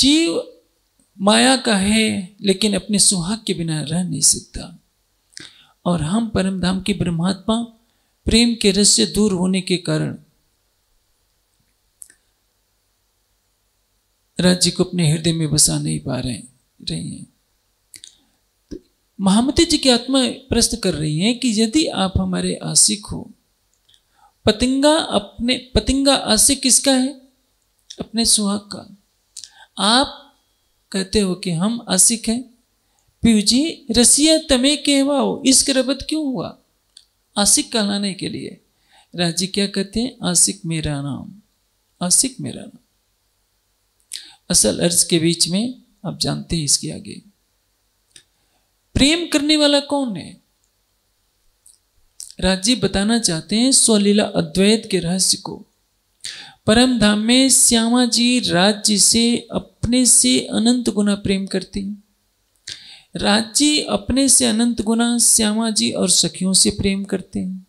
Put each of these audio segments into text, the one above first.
जीव माया का है लेकिन अपने सुहाग के बिना रह नहीं सकता और हम परमधाम के ब्रह्मात्मा प्रेम के रस से दूर होने के कारण राज्य को अपने हृदय में बसा नहीं पा रहे रही हैं तो महामती जी की आत्मा प्रश्न कर रही है कि यदि आप हमारे आशिक हो पतिंगा अपने पतिंगा आशिक किसका है अपने सुहाग का आप कहते हो कि हम असिक हैं जी रसिया तमे कहवाओ हो इस रबत क्यों हुआ आसिक कहलाने के लिए राजी क्या कहते हैं आसिक मेरा नाम आसिक मेरा नाम असल अर्ज के बीच में आप जानते हैं इसके आगे प्रेम करने वाला कौन है राजी बताना चाहते हैं स्वलीला अद्वैत के रहस्य को परम धाम में श्यामा जी राज्य से अपने से अनंत गुना प्रेम करती हैं राज्य अपने से अनंत गुना श्यामा जी और सखियों से प्रेम करते हैं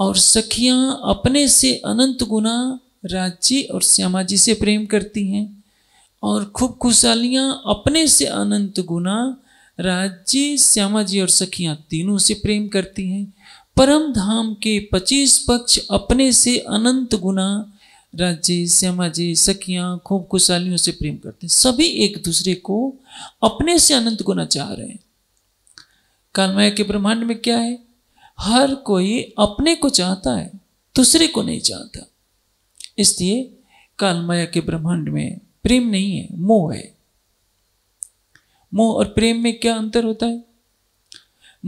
और सखियां अपने से अनंत गुना राज्य और श्यामा जी से प्रेम करती हैं और खूब खुशहालियाँ अपने से अनंत गुना राज्य श्यामा जी और सखियाँ तीनों से प्रेम करती हैं परम धाम के पच्चीस पक्ष अपने से अनंत गुना राज्य श्यामा जी सखियाँ खूब खुशहालियों से प्रेम करते हैं सभी एक दूसरे को अपने से अनंत गुना चाह रहे हैं कालमाया के ब्रह्मांड में क्या है हर कोई अपने को चाहता है दूसरे को नहीं चाहता इसलिए कालमाया के ब्रह्मांड में प्रेम नहीं है मोह है मोह और प्रेम में क्या अंतर होता है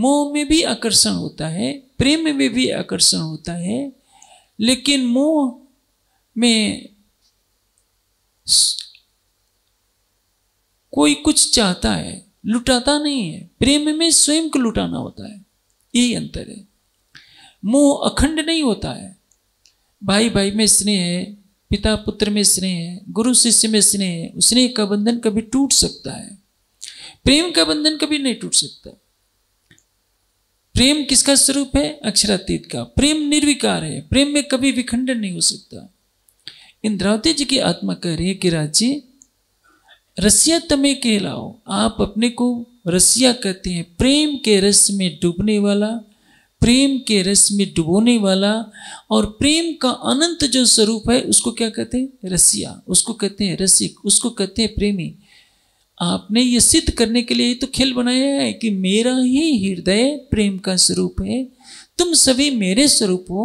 मोह में भी आकर्षण होता है प्रेम में भी आकर्षण होता है लेकिन मोह में कोई कुछ चाहता है लुटाता नहीं है प्रेम में स्वयं को लुटाना होता है यही अंतर है मोह अखंड नहीं होता है भाई भाई में स्नेह है पिता पुत्र में स्नेह है गुरु शिष्य में स्नेह है स्नेह का बंधन कभी टूट सकता है प्रेम का बंधन कभी नहीं टूट सकता प्रेम किसका स्वरूप है अक्षरातीत का प्रेम निर्विकार है प्रेम में कभी विखंडन नहीं हो सकता लेकिन द्रौपदी जी की आत्मा कह रही है कि राज्य रसिया तमे कहलाओ आप अपने को रसिया कहते हैं प्रेम के रस में डूबने वाला प्रेम के रस में डुबोने वाला और प्रेम का अनंत जो स्वरूप है उसको क्या कहते हैं रसिया उसको कहते हैं रसिक उसको कहते हैं प्रेमी आपने ये सिद्ध करने के लिए तो खेल बनाया है कि मेरा ही हृदय प्रेम का स्वरूप है तुम सभी मेरे स्वरूप हो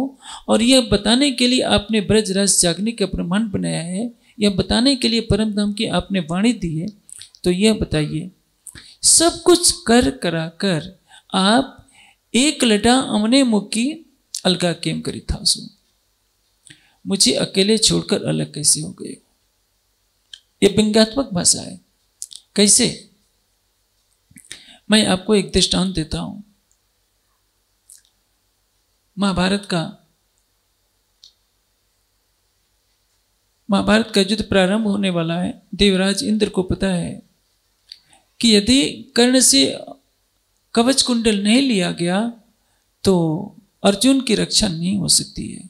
और यह बताने के लिए आपने ब्रज रस जागने का प्रमाण बनाया है यह बताने के लिए परम धाम की आपने वाणी दी है तो यह बताइए सब कुछ कर करा कर आप एक लटा अमने मुखी अलगा केम करी था सो मुझे अकेले छोड़कर अलग कैसे हो गए ये व्यंग्यात्मक भाषा है कैसे मैं आपको एक दृष्टांत देता हूं महाभारत का महाभारत का युद्ध प्रारंभ होने वाला है देवराज इंद्र को पता है कि यदि कर्ण से कवच कुंडल नहीं लिया गया तो अर्जुन की रक्षा नहीं हो सकती है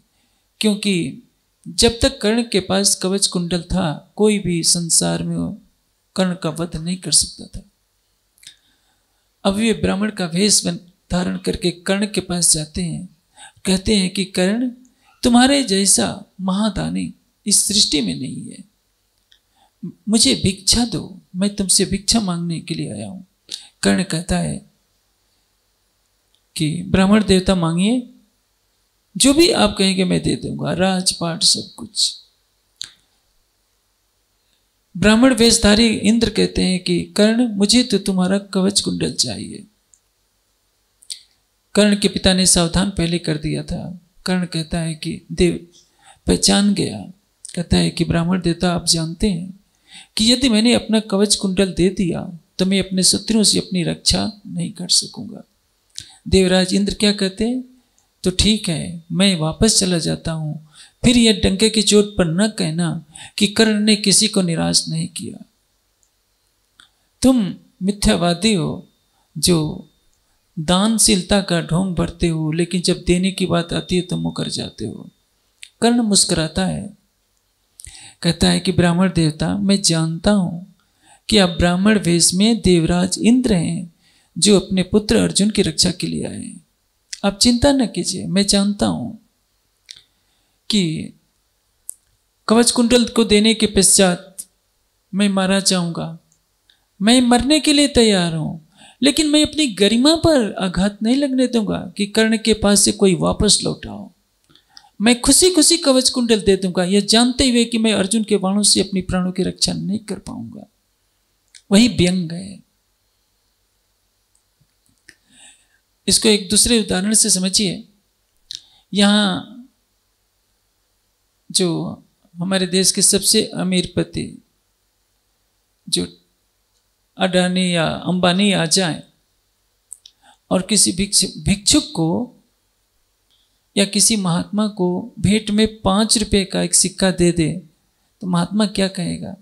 क्योंकि जब तक कर्ण के पास कवच कुंडल था कोई भी संसार में कर्ण का वध नहीं कर सकता था अब वे ब्राह्मण का वेश धारण करके कर्ण के पास जाते हैं कहते हैं कि कर्ण तुम्हारे जैसा महादानी इस सृष्टि में नहीं है मुझे भिक्षा दो मैं तुमसे भिक्षा मांगने के लिए आया हूं कर्ण कहता है कि ब्राह्मण देवता मांगिए जो भी आप कहेंगे मैं दे दूंगा राजपाट सब कुछ ब्राह्मण वेशधारी इंद्र कहते हैं कि कर्ण मुझे तो तुम्हारा कवच कुंडल चाहिए कर्ण के पिता ने सावधान पहले कर दिया था कर्ण कहता है कि देव पहचान गया कहता है कि ब्राह्मण देवता आप जानते हैं कि यदि मैंने अपना कवच कुंडल दे दिया तो मैं अपने शत्रुओं से अपनी रक्षा नहीं कर सकूंगा देवराज इंद्र क्या कहते हैं तो ठीक है मैं वापस चला जाता हूँ फिर यह डंके की चोट पर न कहना कि कर्ण ने किसी को निराश नहीं किया तुम मिथ्यावादी हो जो दानशीलता का ढोंग भरते हो लेकिन जब देने की बात आती है तो मुकर जाते हो कर्ण मुस्कुराता है कहता है कि ब्राह्मण देवता मैं जानता हूँ कि आप ब्राह्मण वेश में देवराज इंद्र हैं जो अपने पुत्र अर्जुन की रक्षा के लिए आए आप चिंता न कीजिए मैं जानता हूँ कि कवच कुंडल को देने के पश्चात मैं मारा जाऊँगा मैं मरने के लिए तैयार हूँ लेकिन मैं अपनी गरिमा पर आघात नहीं लगने दूंगा कि कर्ण के पास से कोई वापस लौटाओ मैं खुशी खुशी कवच कुंडल दे दूंगा यह जानते हुए कि मैं अर्जुन के वाणों से अपनी प्राणों की रक्षा नहीं कर पाऊंगा वही व्यंग है इसको एक दूसरे उदाहरण से समझिए यहां जो हमारे देश के सबसे अमीर पति जो अडानी या अंबानी आ जाए और किसी भिक्षुक को या किसी महात्मा को भेंट में पांच रुपये का एक सिक्का दे दे तो महात्मा क्या कहेगा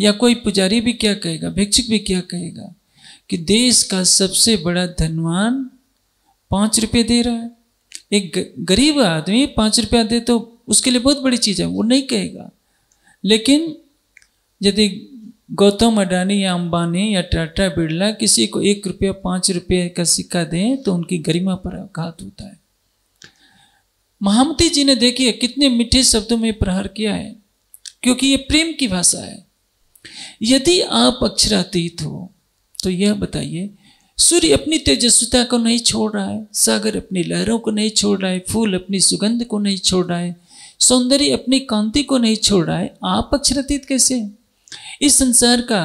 या कोई पुजारी भी क्या कहेगा भिक्षुक भी क्या कहेगा कि देश का सबसे बड़ा धनवान पांच रुपये दे रहा है एक गरीब आदमी पांच रुपया दे तो उसके लिए बहुत बड़ी चीज़ है वो नहीं कहेगा लेकिन यदि गौतम अडानी या अंबानी या टाटा बिरला किसी को एक रुपया पांच रुपये का सिक्का दें तो उनकी गरिमा पर आघात होता है महामती जी ने देखिए कितने मीठे शब्दों में प्रहार किया है क्योंकि ये प्रेम की भाषा है यदि आप अक्षरातीत हो तो यह बताइए सूर्य अपनी तेजस्विता को नहीं छोड़ रहा है सागर अपनी लहरों को नहीं छोड़ रहा है फूल अपनी सुगंध को नहीं छोड़ रहा है सौंदर्य अपनी कांति को नहीं छोड़ रहा है आप अक्षरातीत कैसे हैं इस संसार का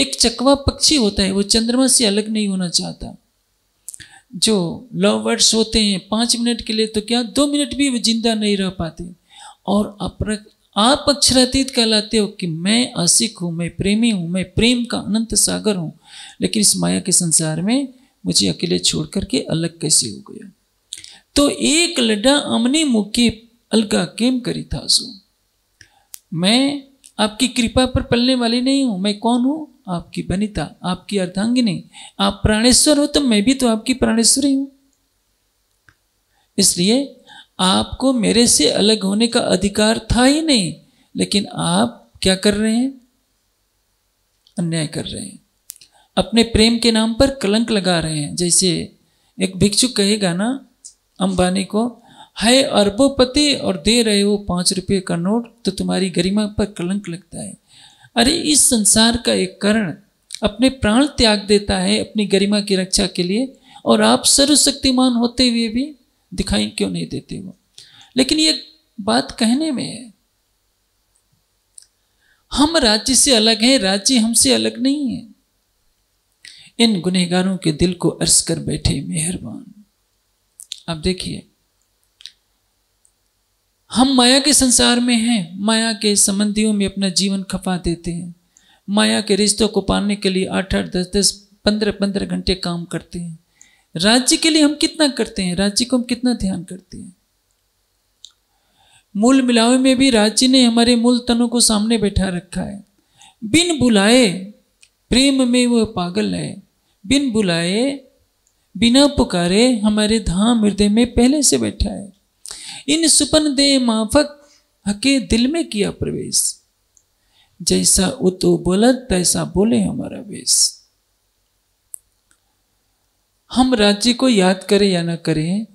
एक चकवा पक्षी होता है वो चंद्रमा से अलग नहीं होना चाहता जो लव वर्ड्स होते हैं पाँच मिनट के लिए तो क्या दो मिनट भी वो जिंदा नहीं रह पाते और अपना आप अक्षरातीत कहलाते हो कि मैं आशिक हूँ मैं प्रेमी हूँ मैं प्रेम का अनंत सागर हूँ लेकिन इस माया के संसार में मुझे अकेले छोड़ करके अलग कैसे हो गया तो एक लड्डा अमने मुके अलगा केम करी था सो मैं आपकी कृपा पर पलने वाली नहीं हूँ मैं कौन हूँ आपकी बनिता आपकी अर्धांगिनी आप प्राणेश्वर हो तो मैं भी तो आपकी प्राणेश्वरी हूँ इसलिए आपको मेरे से अलग होने का अधिकार था ही नहीं लेकिन आप क्या कर रहे हैं अन्याय कर रहे हैं अपने प्रेम के नाम पर कलंक लगा रहे हैं जैसे एक भिक्षु कहेगा ना अंबानी को है अरबोपति और दे रहे हो पाँच रुपये का नोट तो तुम्हारी गरिमा पर कलंक लगता है अरे इस संसार का एक करण अपने प्राण त्याग देता है अपनी गरिमा की रक्षा के लिए और आप सर्वशक्तिमान होते हुए भी दिखाई क्यों नहीं देते हो लेकिन ये बात कहने में है हम राज्य से अलग हैं राज्य हमसे अलग नहीं है इन गुनहगारों के दिल को अर्स कर बैठे मेहरबान आप देखिए हम माया के संसार में हैं माया के संबंधियों में अपना जीवन खपा देते हैं माया के रिश्तों को पाने के लिए आठ आठ दस दस पंद्रह पंद्रह घंटे काम करते हैं राज्य के लिए हम कितना करते हैं राज्य को हम कितना ध्यान करते हैं मूल मिलावे में भी राज्य ने हमारे मूल तनों को सामने बैठा रखा है बिन बुलाए प्रेम में वह पागल है बिन बुलाए बिना पुकारे हमारे धाम हृदय में पहले से बैठा है इन सुपन दे माफक हके दिल में किया प्रवेश जैसा उतो बोलत तैसा बोले हमारा वेश हम राज्य को याद करें या ना करें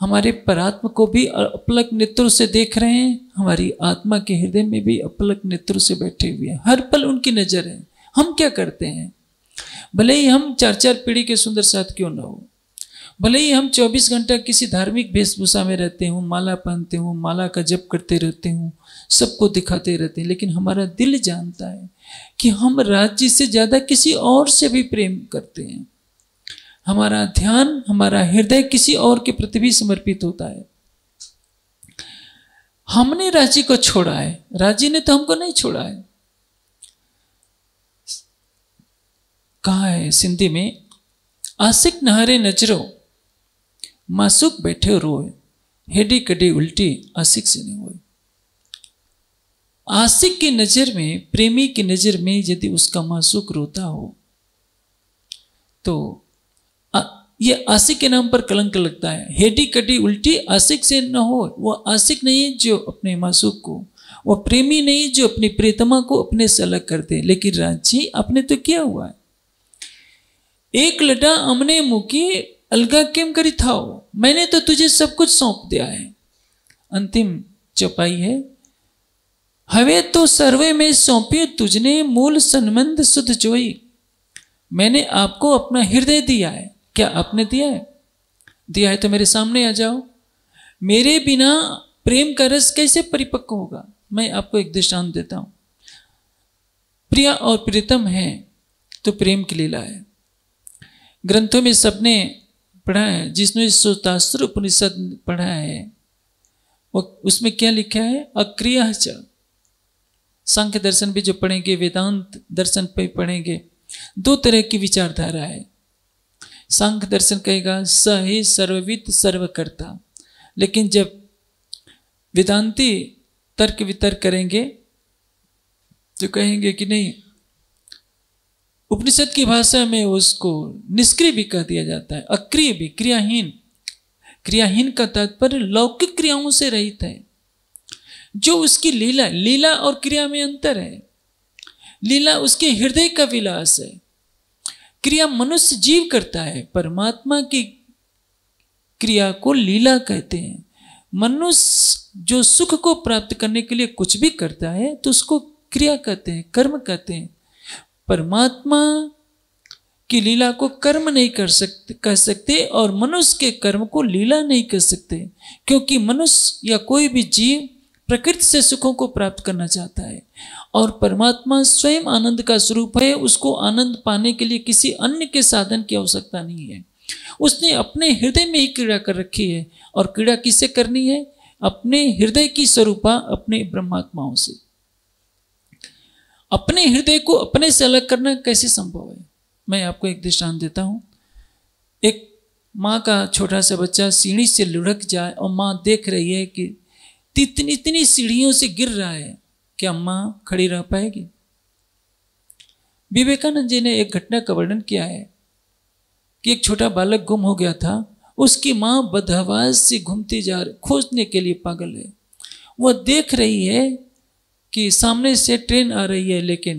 हमारे परात्म को भी अपलक नेत्रों से देख रहे हैं हमारी आत्मा के हृदय में भी अपलक नेत्रों से बैठे हुए हैं हर पल उनकी नजर है हम क्या करते हैं भले ही हम चार चार पीढ़ी के सुंदर साथ क्यों ना हो भले ही हम 24 घंटा किसी धार्मिक वेशभूषा में रहते हूँ माला पहनते हूँ माला का जप करते रहते हूँ सबको दिखाते रहते हैं लेकिन हमारा दिल जानता है कि हम राज्य से ज़्यादा किसी और से भी प्रेम करते हैं हमारा ध्यान हमारा हृदय किसी और के प्रति भी समर्पित होता है हमने राजी को छोड़ा है राजी ने तो हमको नहीं छोड़ा है कहा है सिंधी में आसिक नहरे नजरों માસુક બેઠે રોય हेडी कडी उल्टी आशिक से नहीं हुई आशिक की नजर में प्रेमी की नजर में यदि उसका मासूक रोता हो तो आ, ये आशिक के नाम पर कलंक लगता है हेडी कडी उल्टी आशिक से न हो वह आशिक नहीं जो अपने मासूक को वह प्रेमी नहीं जो अपनी प्रेतमा को अपने से अलग कर दे लेकिन रांची आपने तो क्या हुआ है एक लटा हमने मुखी अलगा केम करी था मैंने तो तुझे सब कुछ सौंप दिया है अंतिम चौपाई है हवे तो सर्वे में सौंपी तुझने मूल संबंध सुध जोई मैंने आपको अपना हृदय दिया है क्या आपने दिया है दिया है तो मेरे सामने आ जाओ मेरे बिना प्रेम का रस कैसे परिपक्व होगा मैं आपको एक दृष्टांत देता हूं प्रिया और प्रीतम है तो प्रेम की लीला है ग्रंथों में सबने पढ़ा है जिसने श्रोतास्त्र उपनिषद पढ़ा है वो उसमें क्या लिखा है अक्रिया च संख्य दर्शन भी जो पढ़ेंगे वेदांत दर्शन पे पढ़ेंगे दो तरह की विचारधारा है संघ दर्शन कहेगा स ही सर्वविद सर्वकर्ता लेकिन जब वेदांती तर्क वितर्क करेंगे तो कहेंगे कि नहीं उपनिषद की भाषा में उसको निष्क्रिय भी कह दिया जाता है अक्रिय भी क्रियाहीन क्रियाहीन का तात्पर्य लौकिक क्रियाओं से रहित है जो उसकी लीला लीला और क्रिया में अंतर है लीला उसके हृदय का विलास है क्रिया मनुष्य जीव करता है परमात्मा की क्रिया को लीला कहते हैं मनुष्य जो सुख को प्राप्त करने के लिए कुछ भी करता है तो उसको क्रिया कहते हैं कर्म कहते हैं परमात्मा की लीला को कर्म नहीं कर सकते कह सकते और मनुष्य के कर्म को लीला नहीं कर सकते क्योंकि मनुष्य या कोई भी जीव प्रकृति से सुखों को प्राप्त करना चाहता है और परमात्मा स्वयं आनंद का स्वरूप है उसको आनंद पाने के लिए किसी अन्य के साधन की आवश्यकता नहीं है उसने अपने हृदय में ही क्रीड़ा कर रखी है और क्रीड़ा किससे करनी है अपने हृदय की स्वरूपा अपने ब्रह्मात्माओं से अपने हृदय को अपने से अलग करना कैसे संभव है मैं आपको एक दृष्टांत देता हूं एक माँ का छोटा सा बच्चा सीढ़ी से लुढ़क जाए और माँ देख रही है कि इतनी इतनी सीढ़ियों से गिर रहा है क्या माँ खड़ी रह पाएगी विवेकानंद जी ने एक घटना का वर्णन किया है कि एक छोटा बालक गुम हो गया था उसकी माँ बदहवास से घूमती जा रही खोजने के लिए पागल है वह देख रही है कि सामने से ट्रेन आ रही है लेकिन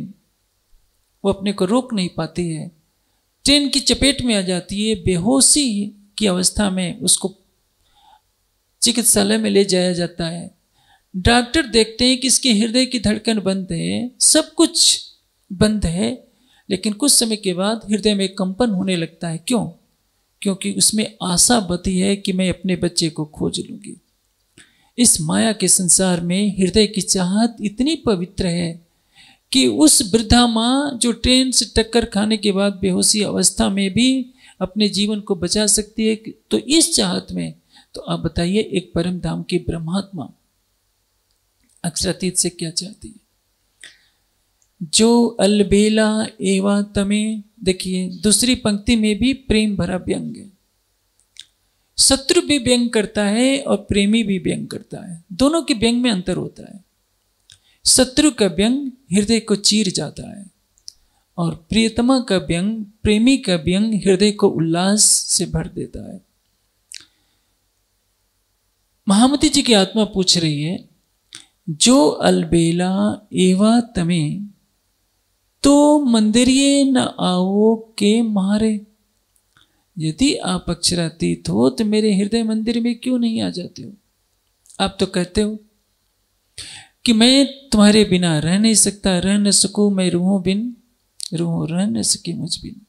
वो अपने को रोक नहीं पाती है ट्रेन की चपेट में आ जाती है बेहोशी की अवस्था में उसको चिकित्सालय में ले जाया जाता है डॉक्टर देखते हैं कि इसके हृदय की धड़कन बंद है सब कुछ बंद है लेकिन कुछ समय के बाद हृदय में कंपन होने लगता है क्यों क्योंकि उसमें आशा बती है कि मैं अपने बच्चे को खोज लूँगी इस माया के संसार में हृदय की चाहत इतनी पवित्र है कि उस वृद्धा माँ जो ट्रेन से टक्कर खाने के बाद बेहोशी अवस्था में भी अपने जीवन को बचा सकती है तो इस चाहत में तो आप बताइए एक परम धाम की ब्रह्मात्मा अक्षरातीत से क्या चाहती है जो अलबेला एवा तमे देखिए दूसरी पंक्ति में भी प्रेम भरा व्यंग है शत्रु भी व्यंग करता है और प्रेमी भी व्यंग करता है दोनों के व्यंग में अंतर होता है शत्रु का व्यंग हृदय को चीर जाता है और प्रियतमा का व्यंग प्रेमी का व्यंग हृदय को उल्लास से भर देता है महामती जी की आत्मा पूछ रही है जो अलबेला एवा तमे तो मंदिरिये न आओ के मारे यदि आप अक्षरातीत हो तो मेरे हृदय मंदिर में क्यों नहीं आ जाते हो आप तो कहते हो कि मैं तुम्हारे बिना रह नहीं सकता रह न सकूं मैं रूहों बिन रूहों रह न सके मुझ बिन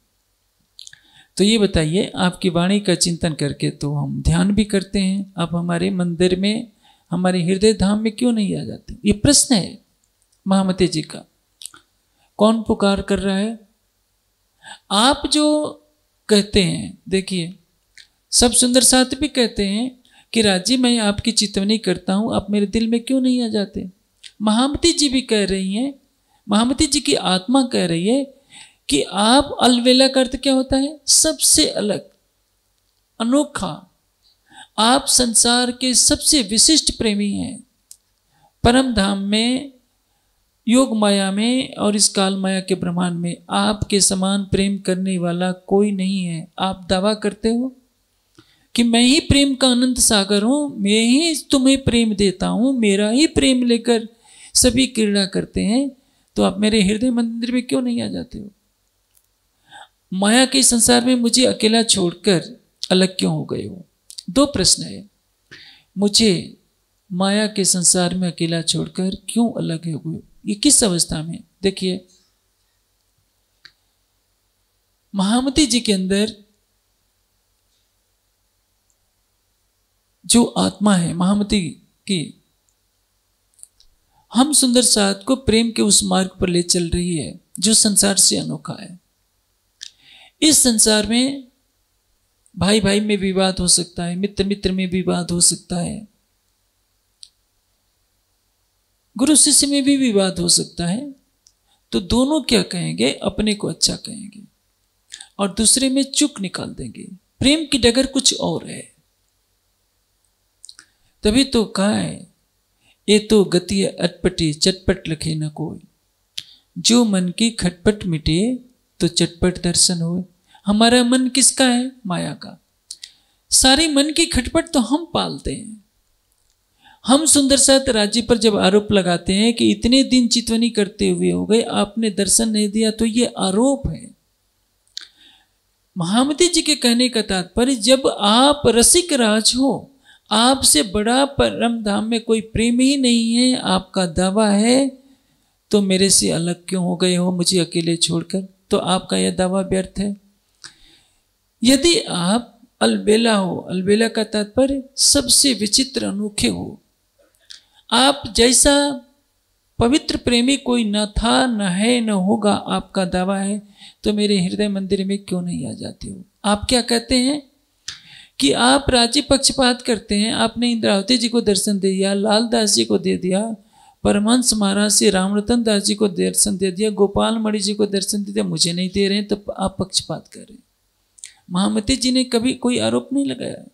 तो ये बताइए आपकी वाणी का चिंतन करके तो हम ध्यान भी करते हैं आप हमारे मंदिर में हमारे हृदय धाम में क्यों नहीं आ जाते ये प्रश्न है महामती जी का कौन पुकार कर रहा है आप जो कहते हैं देखिए सब सुंदर साथ भी कहते हैं कि राजी मैं आपकी चितवनी करता हूँ आप मेरे दिल में क्यों नहीं आ जाते महामती जी भी कह रही हैं महामती जी की आत्मा कह रही है कि आप अलवेला का अर्थ क्या होता है सबसे अलग अनोखा आप संसार के सबसे विशिष्ट प्रेमी हैं परम धाम में योग माया में और इस काल माया के ब्रह्मांड में आपके समान प्रेम करने वाला कोई नहीं है आप दावा करते हो कि मैं ही प्रेम का अनंत सागर हूं मैं ही तुम्हें प्रेम देता हूँ मेरा ही प्रेम लेकर सभी क्रीड़ा करते हैं तो आप मेरे हृदय मंदिर में क्यों नहीं आ जाते हो माया के संसार में मुझे अकेला छोड़कर अलग क्यों हो गए हो दो प्रश्न है मुझे माया के संसार में अकेला छोड़कर क्यों अलग हो गए ये किस अवस्था में देखिए महामती जी के अंदर जो आत्मा है महामती की हम सुंदर साथ को प्रेम के उस मार्ग पर ले चल रही है जो संसार से अनोखा है इस संसार में भाई भाई में विवाद हो सकता है मित्र मित्र में विवाद हो सकता है गुरु शिष्य में भी विवाद हो सकता है तो दोनों क्या कहेंगे अपने को अच्छा कहेंगे और दूसरे में चुक निकाल देंगे प्रेम की डगर कुछ और है तभी तो कहा है ये तो गति अटपटी चटपट लखे न कोई जो मन की खटपट मिटे तो चटपट दर्शन हो हमारा मन किसका है माया का सारे मन की खटपट तो हम पालते हैं हम सुंदर सात राज्य पर जब आरोप लगाते हैं कि इतने दिन चितवनी करते हुए हो गए आपने दर्शन नहीं दिया तो ये आरोप है महामती जी के कहने का तात्पर्य जब आप रसिक राज हो आपसे बड़ा परम धाम में कोई प्रेम ही नहीं है आपका दावा है तो मेरे से अलग क्यों हो गए हो मुझे अकेले छोड़कर तो आपका यह दावा व्यर्थ है यदि आप अलबेला हो अलबेला का तात्पर्य सबसे विचित्र अनोखे हो आप जैसा पवित्र प्रेमी कोई न था न है न होगा आपका दावा है तो मेरे हृदय मंदिर में क्यों नहीं आ जाते हो आप क्या कहते हैं कि आप राज्य पक्षपात करते हैं आपने इंद्रावती जी को दर्शन दे दिया लालदास जी को दे दिया परमंश महाराज से रामरतन दास जी को दर्शन दे दिया गोपाल मणि जी को दर्शन दे दिया मुझे नहीं दे रहे हैं तो आप पक्षपात कर रहे हैं महामती जी ने कभी कोई आरोप नहीं लगाया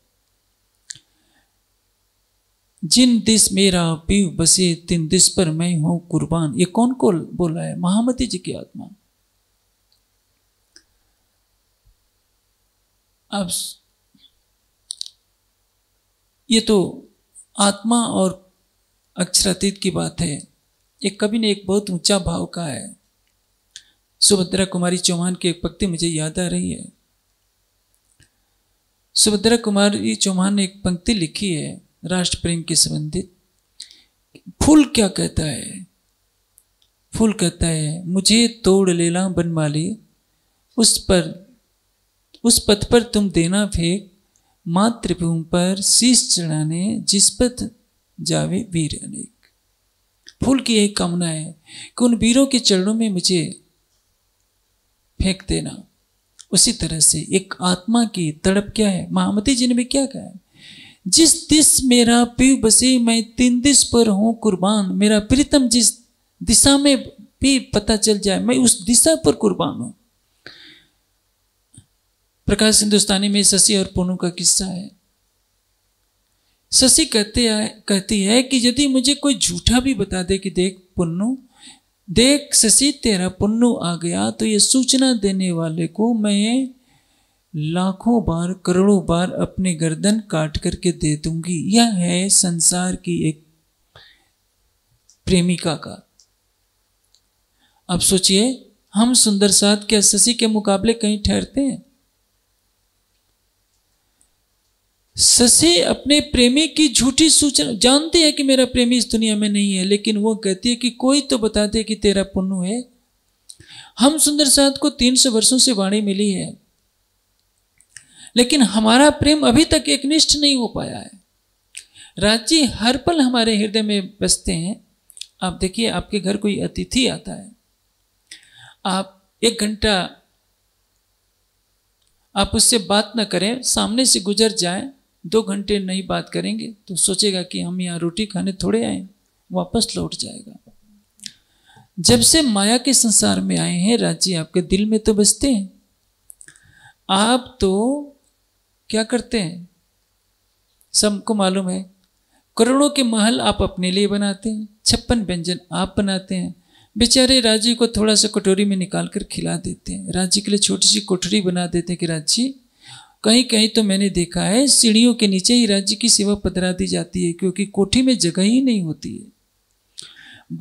जिन देश मेरा पीव बसे तिन देश पर मैं हूं कुर्बान ये कौन को बोला है महामती जी की आत्मा अब ये तो आत्मा और अक्षरातीत की बात है ये कवि ने एक बहुत ऊंचा भाव का है सुभद्रा कुमारी चौहान की एक पंक्ति मुझे याद आ रही है सुभद्रा कुमारी चौहान ने एक पंक्ति लिखी है राष्ट्र प्रेम के संबंधित फूल क्या कहता है फूल कहता है मुझे तोड़ लेला बनमाली उस पर उस पथ पर तुम देना फेंक मातृभूमि पर शीश चढ़ाने जिस पथ जावे वीर अनेक फूल की एक कामना है कि उन वीरों के चरणों में मुझे फेंक देना उसी तरह से एक आत्मा की तड़प क्या है महामती जी ने भी क्या कहा है जिस दिश मेरा पीव बसे मैं तीन दिश पर हूँ कुर्बान मेरा प्रीतम जिस दिशा में भी पता चल जाए मैं उस दिशा पर कुर्बान हूँ प्रकाश हिंदुस्तानी में शशि और पुनु का किस्सा है शशि कहते है, कहती है कि यदि मुझे कोई झूठा भी बता दे कि देख पुन्नु देख शशि तेरा पुन्नु आ गया तो ये सूचना देने वाले को मैं लाखों बार करोड़ों बार अपने गर्दन काट करके दे दूंगी यह है संसार की एक प्रेमिका का अब सोचिए हम सुंदर साथ के शशि के मुकाबले कहीं ठहरते हैं शशि अपने प्रेमी की झूठी सूचना जानते हैं कि मेरा प्रेमी इस दुनिया में नहीं है लेकिन वो कहती है कि कोई तो बता दे कि तेरा पुन्नु है हम सुंदर साथ को तीन सौ वर्षों से वाणी मिली है लेकिन हमारा प्रेम अभी तक एक निष्ठ नहीं हो पाया है जी हर पल हमारे हृदय में बसते हैं आप देखिए आपके घर कोई अतिथि आता है आप एक घंटा आप उससे बात ना करें सामने से गुजर जाए दो घंटे नहीं बात करेंगे तो सोचेगा कि हम यहाँ रोटी खाने थोड़े आए वापस लौट जाएगा जब से माया के संसार में आए हैं राज्य आपके दिल में तो बसते हैं आप तो क्या करते हैं सबको मालूम है करोड़ों के महल आप अपने लिए बनाते हैं छप्पन व्यंजन आप बनाते हैं बेचारे राजी को थोड़ा सा कटोरी में निकाल कर खिला देते हैं राजी के लिए छोटी सी कोठरी बना देते हैं कि राजी कहीं कहीं तो मैंने देखा है सीढ़ियों के नीचे ही राज्य की सेवा पधरा दी जाती है क्योंकि कोठी में जगह ही नहीं होती है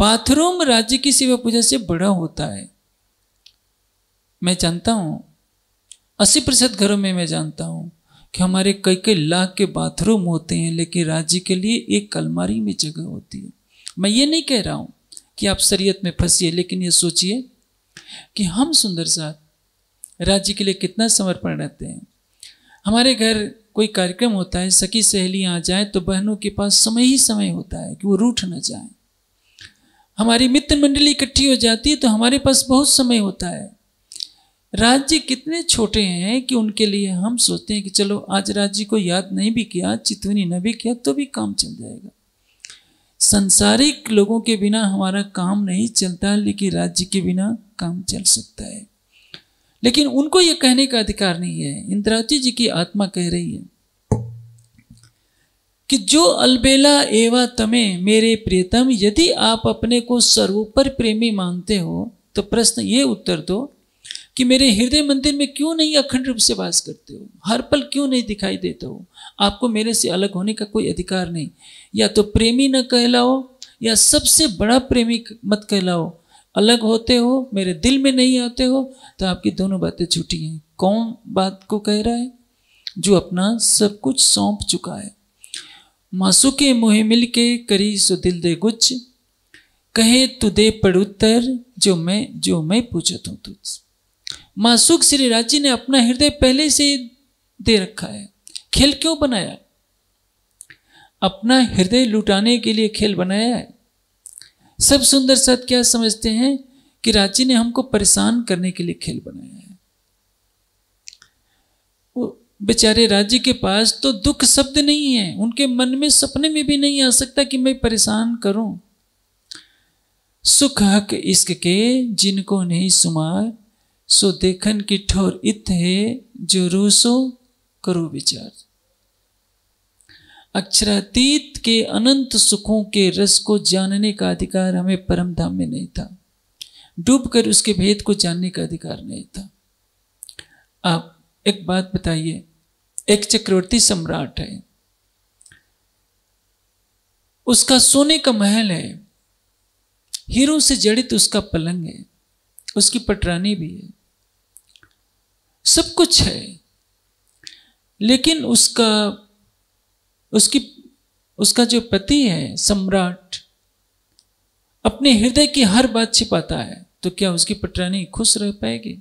बाथरूम राज्य की सेवा पूजा से बड़ा होता है मैं जानता हूं अस्सी प्रतिशत घरों में मैं जानता हूं कि हमारे कई कई लाख के बाथरूम होते हैं लेकिन राज्य के लिए एक अलमारी में जगह होती है मैं ये नहीं कह रहा हूँ कि आप शरीयत में फंसिए लेकिन ये सोचिए कि हम सुंदर साहब राज्य के लिए कितना समर्पण रहते हैं हमारे घर कोई कार्यक्रम होता है सखी सहेलियाँ आ जाए तो बहनों के पास समय ही समय होता है कि वो रूठ ना जाए हमारी मित्र मंडली इकट्ठी हो जाती है तो हमारे पास बहुत समय होता है राज्य कितने छोटे हैं कि उनके लिए हम सोचते हैं कि चलो आज राज्य को याद नहीं भी किया चितवनी न भी किया तो भी काम चल जाएगा संसारिक लोगों के बिना हमारा काम नहीं चलता लेकिन राज्य के बिना काम चल सकता है लेकिन उनको ये कहने का अधिकार नहीं है इंद्रावती जी की आत्मा कह रही है कि जो अलबेला एवा तमे मेरे प्रियतम यदि आप अपने को सर्वोपर प्रेमी मानते हो तो प्रश्न ये उत्तर दो कि मेरे हृदय मंदिर में क्यों नहीं अखंड रूप से वास करते हो हर पल क्यों नहीं दिखाई देते हो आपको मेरे से अलग होने का कोई अधिकार नहीं या तो प्रेमी न कहलाओ या सबसे बड़ा प्रेमी मत कहलाओ अलग होते हो मेरे दिल में नहीं आते हो तो आपकी दोनों बातें झूठी हैं कौन बात को कह रहा है जो अपना सब कुछ सौंप चुका है मासू के मुहे मिल के करी सो दिल दे गुच्छ कहे तू दे पड़ उत्तर जो मैं जो मैं पूछत हूँ तुझ सुख श्री राजी ने अपना हृदय पहले से दे रखा है खेल क्यों बनाया अपना हृदय लुटाने के लिए खेल बनाया है सब सुंदर सत क्या समझते हैं कि राजी ने हमको परेशान करने के लिए खेल बनाया है वो बेचारे राजी के पास तो दुख शब्द नहीं है उनके मन में सपने में भी नहीं आ सकता कि मैं परेशान करूं सुख हक इश्क के जिनको नहीं सुमार सो देखन की ठोर इत है जो रूसो करो विचार अक्षरातीत के अनंत सुखों के रस को जानने का अधिकार हमें परम धाम में नहीं था डूबकर उसके भेद को जानने का अधिकार नहीं था आप एक बात बताइए एक चक्रवर्ती सम्राट है उसका सोने का महल है हीरों से जड़ित उसका पलंग है उसकी पटरानी भी है सब कुछ है लेकिन उसका उसकी उसका जो पति है सम्राट अपने हृदय की हर बात छिपाता है तो क्या उसकी पटरानी खुश रह पाएगी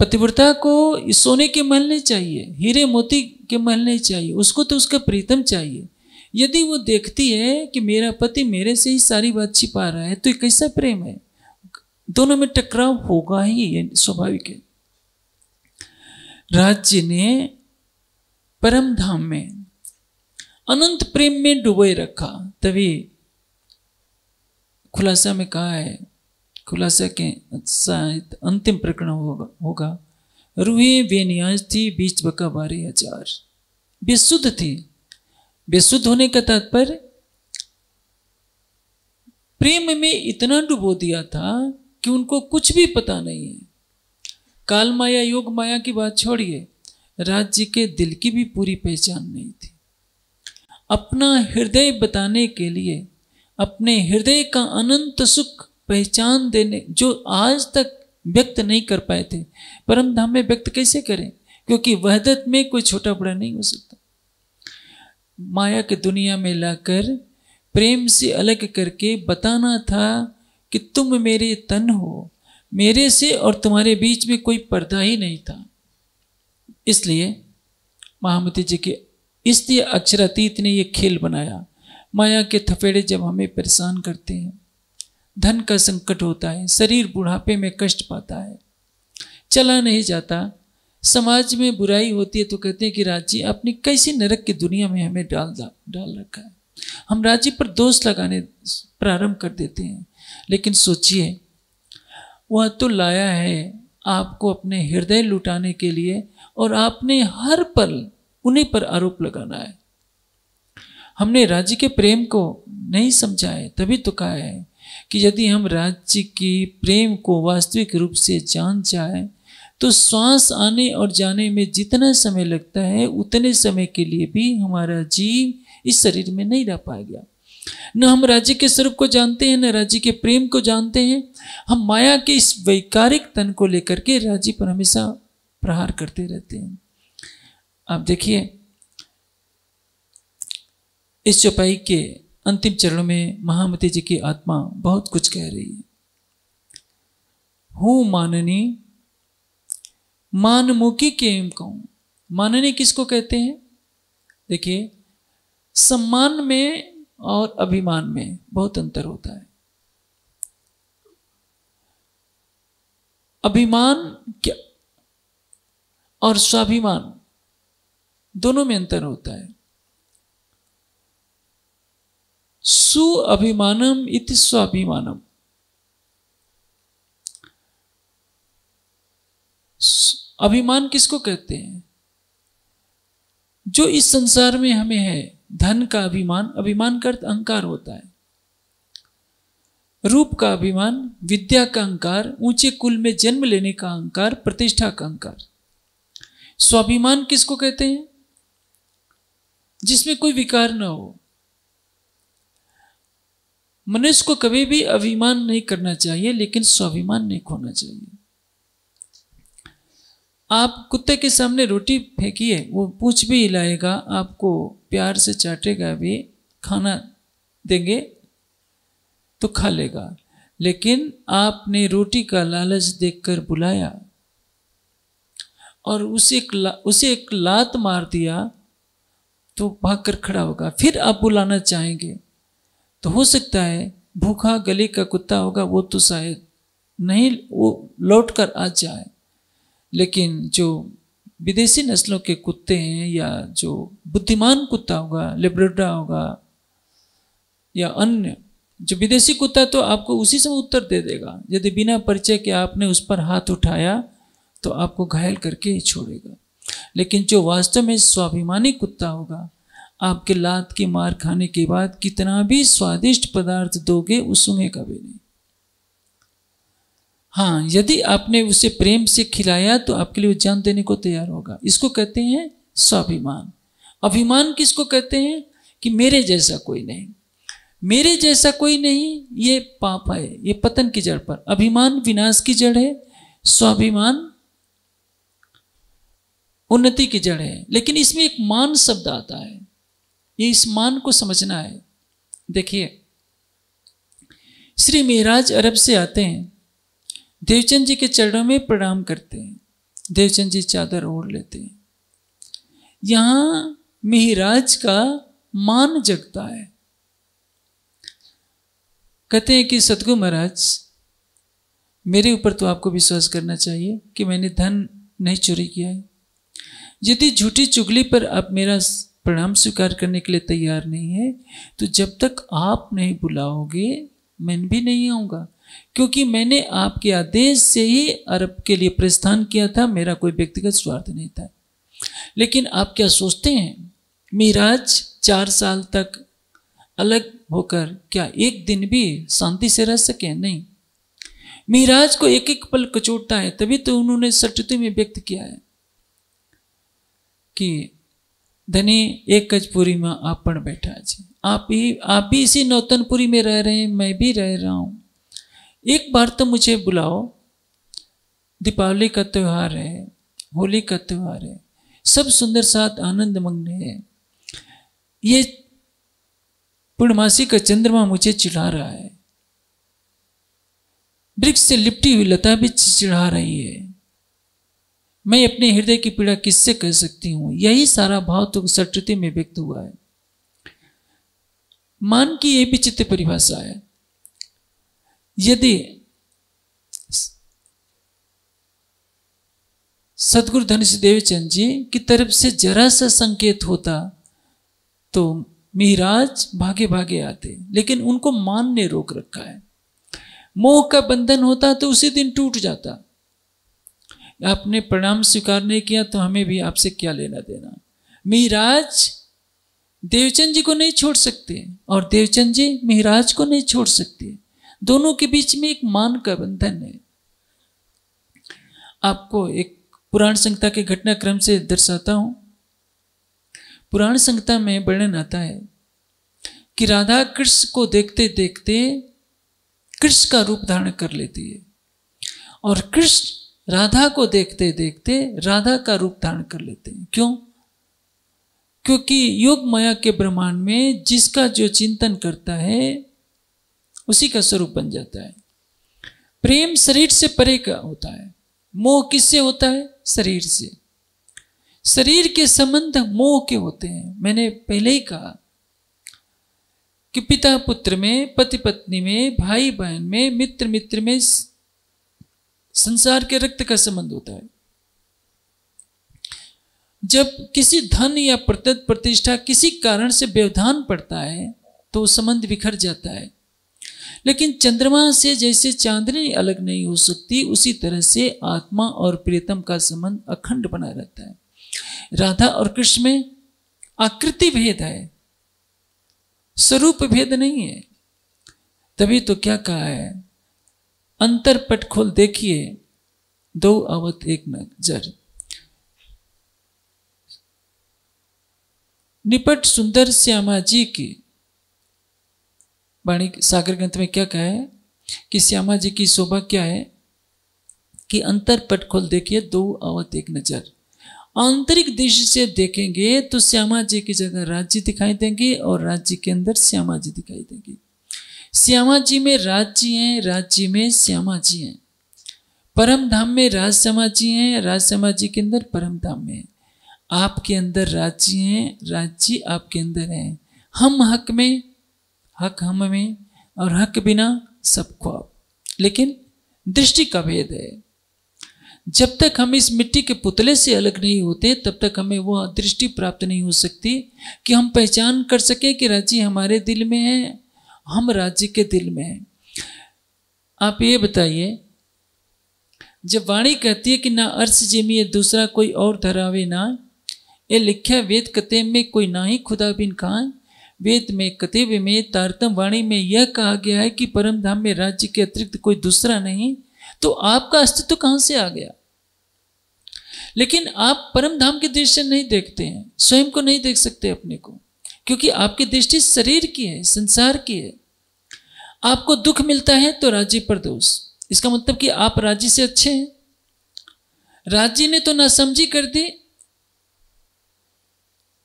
पतिव्रता को सोने के महल नहीं चाहिए हीरे मोती के महल नहीं चाहिए उसको तो उसका प्रीतम चाहिए यदि वो देखती है कि मेरा पति मेरे से ही सारी बात छिपा रहा है तो ये कैसा प्रेम है दोनों में टकराव होगा ही स्वाभाविक है राज्य ने परम धाम में अनंत प्रेम में डुबे रखा तभी खुलासा में कहा है खुलासा के शायद अंतिम प्रकरण होगा होगा रूहे बेनियाज थी बीच बका बारे हजार बेसुद्ध थी बेसुद्ध होने का तात्पर्य प्रेम में इतना डुबो दिया था कि उनको कुछ भी पता नहीं है काल माया योग माया की बात छोड़िए राज जी के दिल की भी पूरी पहचान नहीं थी अपना हृदय बताने के लिए अपने हृदय का अनंत सुख पहचान देने जो आज तक व्यक्त नहीं कर पाए थे परम धाम में व्यक्त कैसे करें क्योंकि वहदत में कोई छोटा बड़ा नहीं हो सकता माया के दुनिया में लाकर प्रेम से अलग करके बताना था कि तुम मेरे तन हो मेरे से और तुम्हारे बीच में कोई पर्दा ही नहीं था इसलिए महामती जी के इसलिए अक्षरातीत ने ये खेल बनाया माया के थपेड़े जब हमें परेशान करते हैं धन का संकट होता है शरीर बुढ़ापे में कष्ट पाता है चला नहीं जाता समाज में बुराई होती है तो कहते हैं कि राज्य आपने कैसे नरक की दुनिया में हमें डाल डाल रखा है हम राज्य पर दोष लगाने प्रारंभ कर देते हैं लेकिन सोचिए वह तो लाया है आपको अपने हृदय लुटाने के लिए और आपने हर पल उन्हीं पर आरोप लगाना है हमने राज्य के प्रेम को नहीं समझा है तभी तो कहा है कि यदि हम राज्य की प्रेम को वास्तविक रूप से जान जाए तो श्वास आने और जाने में जितना समय लगता है उतने समय के लिए भी हमारा जीव इस शरीर में नहीं रह पाएगा न हम राज्य के स्वरूप को जानते हैं न राज्य के प्रेम को जानते हैं हम माया के इस वैकारिक तन को लेकर के राज्य पर हमेशा प्रहार करते रहते हैं आप देखिए इस चौपाई के अंतिम चरण में महामती जी की आत्मा बहुत कुछ कह रही है हूं माननी मानमुखी के एम कहूँ माननी किसको कहते हैं देखिए सम्मान में और अभिमान में बहुत अंतर होता है अभिमान क्या और स्वाभिमान दोनों में अंतर होता है सुअभिमानम इति स्वाभिमानम अभिमान किसको कहते हैं जो इस संसार में हमें है धन का अभिमान अभिमान का अर्थ अहंकार होता है रूप का अभिमान विद्या का अहंकार ऊंचे कुल में जन्म लेने का अहंकार प्रतिष्ठा का अहंकार स्वाभिमान किसको कहते हैं जिसमें कोई विकार ना हो मनुष्य को कभी भी अभिमान नहीं करना चाहिए लेकिन स्वाभिमान नहीं खोना चाहिए आप कुत्ते के सामने रोटी फेंकिए वो पूछ भी हिलाएगा आपको प्यार से चाटेगा भी खाना देंगे तो खा लेगा लेकिन आपने रोटी का लालच देखकर बुलाया और उसे एक उसे एक लात मार दिया तो भाग कर खड़ा होगा फिर आप बुलाना चाहेंगे तो हो सकता है भूखा गली का कुत्ता होगा वो तो शायद नहीं वो लौट कर आ जाए लेकिन जो विदेशी नस्लों के कुत्ते हैं या जो बुद्धिमान कुत्ता होगा लेब्रेडा होगा या अन्य जो विदेशी कुत्ता तो आपको उसी समय उत्तर दे देगा यदि बिना परिचय के आपने उस पर हाथ उठाया तो आपको घायल करके ही छोड़ेगा लेकिन जो वास्तव में स्वाभिमानी कुत्ता होगा आपके लात की मार खाने के बाद कितना भी स्वादिष्ट पदार्थ दोगे वो सूंघेगा भी नहीं हाँ यदि आपने उसे प्रेम से खिलाया तो आपके लिए जान देने को तैयार होगा इसको कहते हैं स्वाभिमान अभिमान किसको कहते हैं कि मेरे जैसा कोई नहीं मेरे जैसा कोई नहीं ये पाप है ये पतन की जड़ पर अभिमान विनाश की जड़ है स्वाभिमान उन्नति की जड़ है लेकिन इसमें एक मान शब्द आता है ये इस मान को समझना है देखिए श्री मेराज अरब से आते हैं देवचंद जी के चरणों में प्रणाम करते हैं देवचंद जी चादर ओढ़ लेते हैं यहां मिहिराज का मान जगता है कहते हैं कि सदगु महाराज मेरे ऊपर तो आपको विश्वास करना चाहिए कि मैंने धन नहीं चोरी किया है यदि झूठी चुगली पर आप मेरा प्रणाम स्वीकार करने के लिए तैयार नहीं है तो जब तक आप नहीं बुलाओगे मैं भी नहीं आऊंगा क्योंकि मैंने आपके आदेश से ही अरब के लिए प्रस्थान किया था मेरा कोई व्यक्तिगत स्वार्थ नहीं था लेकिन आप क्या सोचते हैं मिराज चार साल तक अलग होकर क्या एक दिन भी शांति से रह सके नहीं मिराज को एक एक पल कचोटता है तभी तो उन्होंने सचुति में व्यक्त किया है कि धनी एक कजपुरी में आप पढ़ बैठा जी आप ही आप भी इसी नौतनपुरी में रह रहे हैं मैं भी रह रहा हूं एक बार तो मुझे बुलाओ दीपावली का त्यौहार है होली का त्यौहार है सब सुंदर साथ आनंद मग्न है ये पूर्णमासी का चंद्रमा मुझे चिढ़ा रहा है वृक्ष से लिपटी हुई लता भी चिढ़ा रही है मैं अपने हृदय की पीड़ा किससे कह सकती हूं यही सारा भाव तो सटृति में व्यक्त हुआ है मान की यह भी चित्त परिभाषा है यदि सदगुरु धनुष देवीचंद जी की तरफ से जरा सा संकेत होता तो मिहराज भागे भागे आते लेकिन उनको मान ने रोक रखा है मोह का बंधन होता तो उसी दिन टूट जाता आपने प्रणाम स्वीकार नहीं किया तो हमें भी आपसे क्या लेना देना मिहराज देवचंद जी को नहीं छोड़ सकते और देवचंद जी मिहराज को नहीं छोड़ सकते दोनों के बीच में एक मान का बंधन है आपको एक पुराण संहिता के घटनाक्रम से दर्शाता हूं पुराण संहिता में वर्णन आता है कि राधा कृष्ण को देखते देखते कृष्ण का रूप धारण कर लेती है और कृष्ण राधा को देखते देखते राधा का रूप धारण कर लेते हैं क्यों क्योंकि योग माया के ब्रह्मांड में जिसका जो चिंतन करता है उसी का स्वरूप बन जाता है प्रेम शरीर से परे का होता है मोह किससे होता है शरीर से शरीर के संबंध मोह के होते हैं मैंने पहले ही कहा कि पिता पुत्र में पति पत्नी में भाई बहन में मित्र मित्र में संसार के रक्त का संबंध होता है जब किसी धन या प्रतिष्ठा किसी कारण से व्यवधान पड़ता है तो संबंध बिखर जाता है लेकिन चंद्रमा से जैसे चांदनी अलग नहीं हो सकती उसी तरह से आत्मा और प्रियतम का संबंध अखंड बना रहता है राधा और कृष्ण में आकृति भेद है स्वरूप भेद नहीं है तभी तो क्या कहा है अंतर पट खोल देखिए दो अवत एक नजर निपट सुंदर श्यामा जी की वाणी सागर ग्रंथ में क्या कहा है कि श्यामा जी की शोभा क्या है कि अंतर पट खोल देखिए दो अवत एक नजर आंतरिक दृष्टि से देखेंगे तो श्यामा जी की जगह राज्य दिखाई देंगे और राज्य के अंदर श्यामा जी दिखाई देंगे श्यामा जी में राज्य हैं राज्य में श्यामा जी हैं परम धाम में राज श्यामा जी हैं राज श्यामा जी के अंदर परम धाम में आपके अंदर राज्य हैं राज्य आपके अंदर हैं हम हक में हक हम में और हक बिना सब ख्वाब लेकिन दृष्टि का भेद है जब तक हम इस मिट्टी के पुतले से अलग नहीं होते तब तक हमें वह दृष्टि प्राप्त नहीं हो सकती कि हम पहचान कर सकें कि राज्य हमारे दिल में है हम राज्य के दिल में हैं आप ये बताइए जब वाणी कहती है कि ना अर्श जिमी दूसरा कोई और धरावे ना ये लिखे वेद कते में कोई ना ही खुदा बिन कहा वेद में कतिव्य में तारतम वाणी में यह कहा गया है कि परम धाम में राज्य के अतिरिक्त कोई दूसरा नहीं तो आपका अस्तित्व कहां से आ गया लेकिन आप परम धाम की दृष्टि नहीं देखते हैं स्वयं को नहीं देख सकते अपने को क्योंकि आपकी दृष्टि शरीर की है संसार की है आपको दुख मिलता है तो राज्य पर दोष इसका मतलब कि आप राज्य से अच्छे हैं राज्य ने तो नासमझी कर दी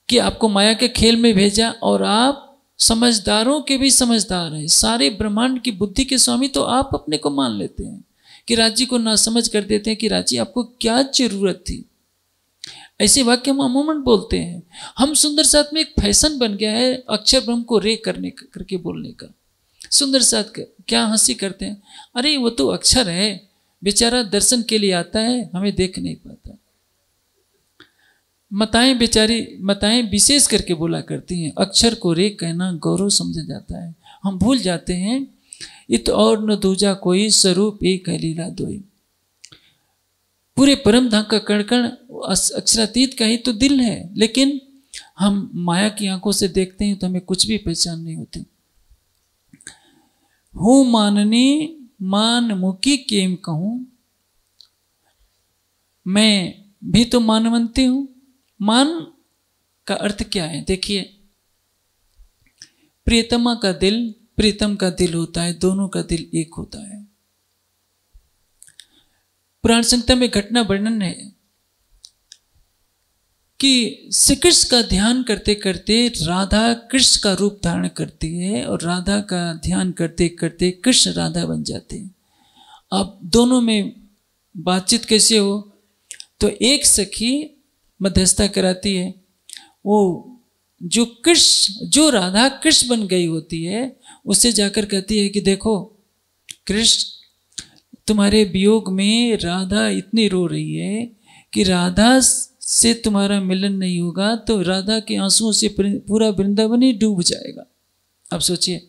कि आपको माया के खेल में भेजा और आप समझदारों के भी समझदार हैं सारे ब्रह्मांड की बुद्धि के स्वामी तो आप अपने को मान लेते हैं कि राजी को ना समझ कर देते हैं कि राजी आपको क्या जरूरत थी ऐसे वाक्य हम अमूमन बोलते हैं हम सुंदर साथ में एक फैशन बन गया है अक्षर ब्रह्म को रे करने का करके बोलने का सुंदर साथ क्या हंसी करते हैं अरे वो तो अक्षर है बेचारा दर्शन के लिए आता है हमें देख नहीं पाता मताएं बेचारी मताएं विशेष करके बोला करती हैं अक्षर को रे कहना गौरव समझा जाता है हम भूल जाते हैं इत और न दूजा कोई स्वरूप एक है लीला दोई पूरे परम धाम का कणकण अक्षरातीत का ही तो दिल है लेकिन हम माया की आंखों से देखते हैं तो हमें कुछ भी पहचान नहीं होती हूं माननी मान मुखी केम कहूं मैं भी तो मानवंती हूं मान का अर्थ क्या है देखिए प्रियतमा का दिल प्रीतम का दिल होता है दोनों का दिल एक होता है पुराण संहिता में घटना वर्णन है कि श्रीकृष्ण का ध्यान करते करते राधा कृष्ण का रूप धारण करती है और राधा का ध्यान करते करते कृष्ण राधा बन जाते हैं अब दोनों में बातचीत कैसे हो तो एक सखी मध्यस्थता कराती है वो जो कृष्ण जो राधा कृष्ण बन गई होती है उससे जाकर कहती है कि देखो कृष्ण तुम्हारे वियोग में राधा इतनी रो रही है कि राधा से तुम्हारा मिलन नहीं होगा तो राधा के आंसुओं से पूरा वृंदावन ही डूब जाएगा अब सोचिए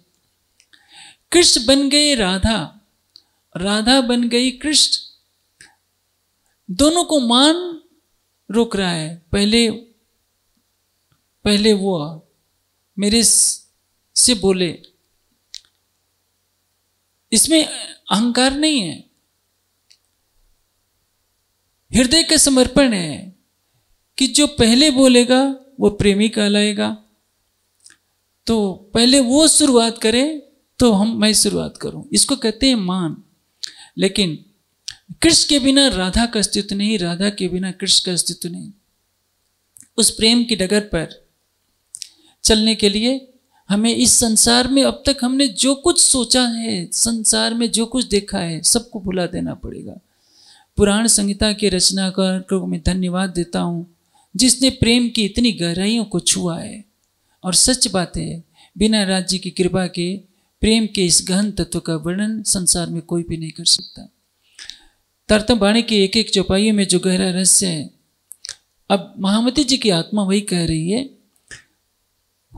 कृष्ण बन गए राधा राधा बन गई कृष्ण दोनों को मान रुक रहा है पहले पहले वो मेरे से बोले इसमें अहंकार नहीं है हृदय का समर्पण है कि जो पहले बोलेगा वो प्रेमी कहलाएगा तो पहले वो शुरुआत करे तो हम मैं शुरुआत करूं इसको कहते हैं मान लेकिन कृष्ण के बिना राधा का अस्तित्व नहीं राधा के बिना कृष्ण का अस्तित्व नहीं उस प्रेम की डगर पर चलने के लिए हमें इस संसार में अब तक हमने जो कुछ सोचा है संसार में जो कुछ देखा है सबको भुला देना पड़ेगा पुराण संहिता के रचनाकार को मैं धन्यवाद देता हूँ जिसने प्रेम की इतनी गहराइयों को छुआ है और सच बात है बिना राज्य की कृपा के प्रेम के इस गहन तत्व का वर्णन संसार में कोई भी नहीं कर सकता तरतम बाणी की एक एक चौपाइयों में जो गहरा रहस्य है अब महामती जी की आत्मा वही कह रही है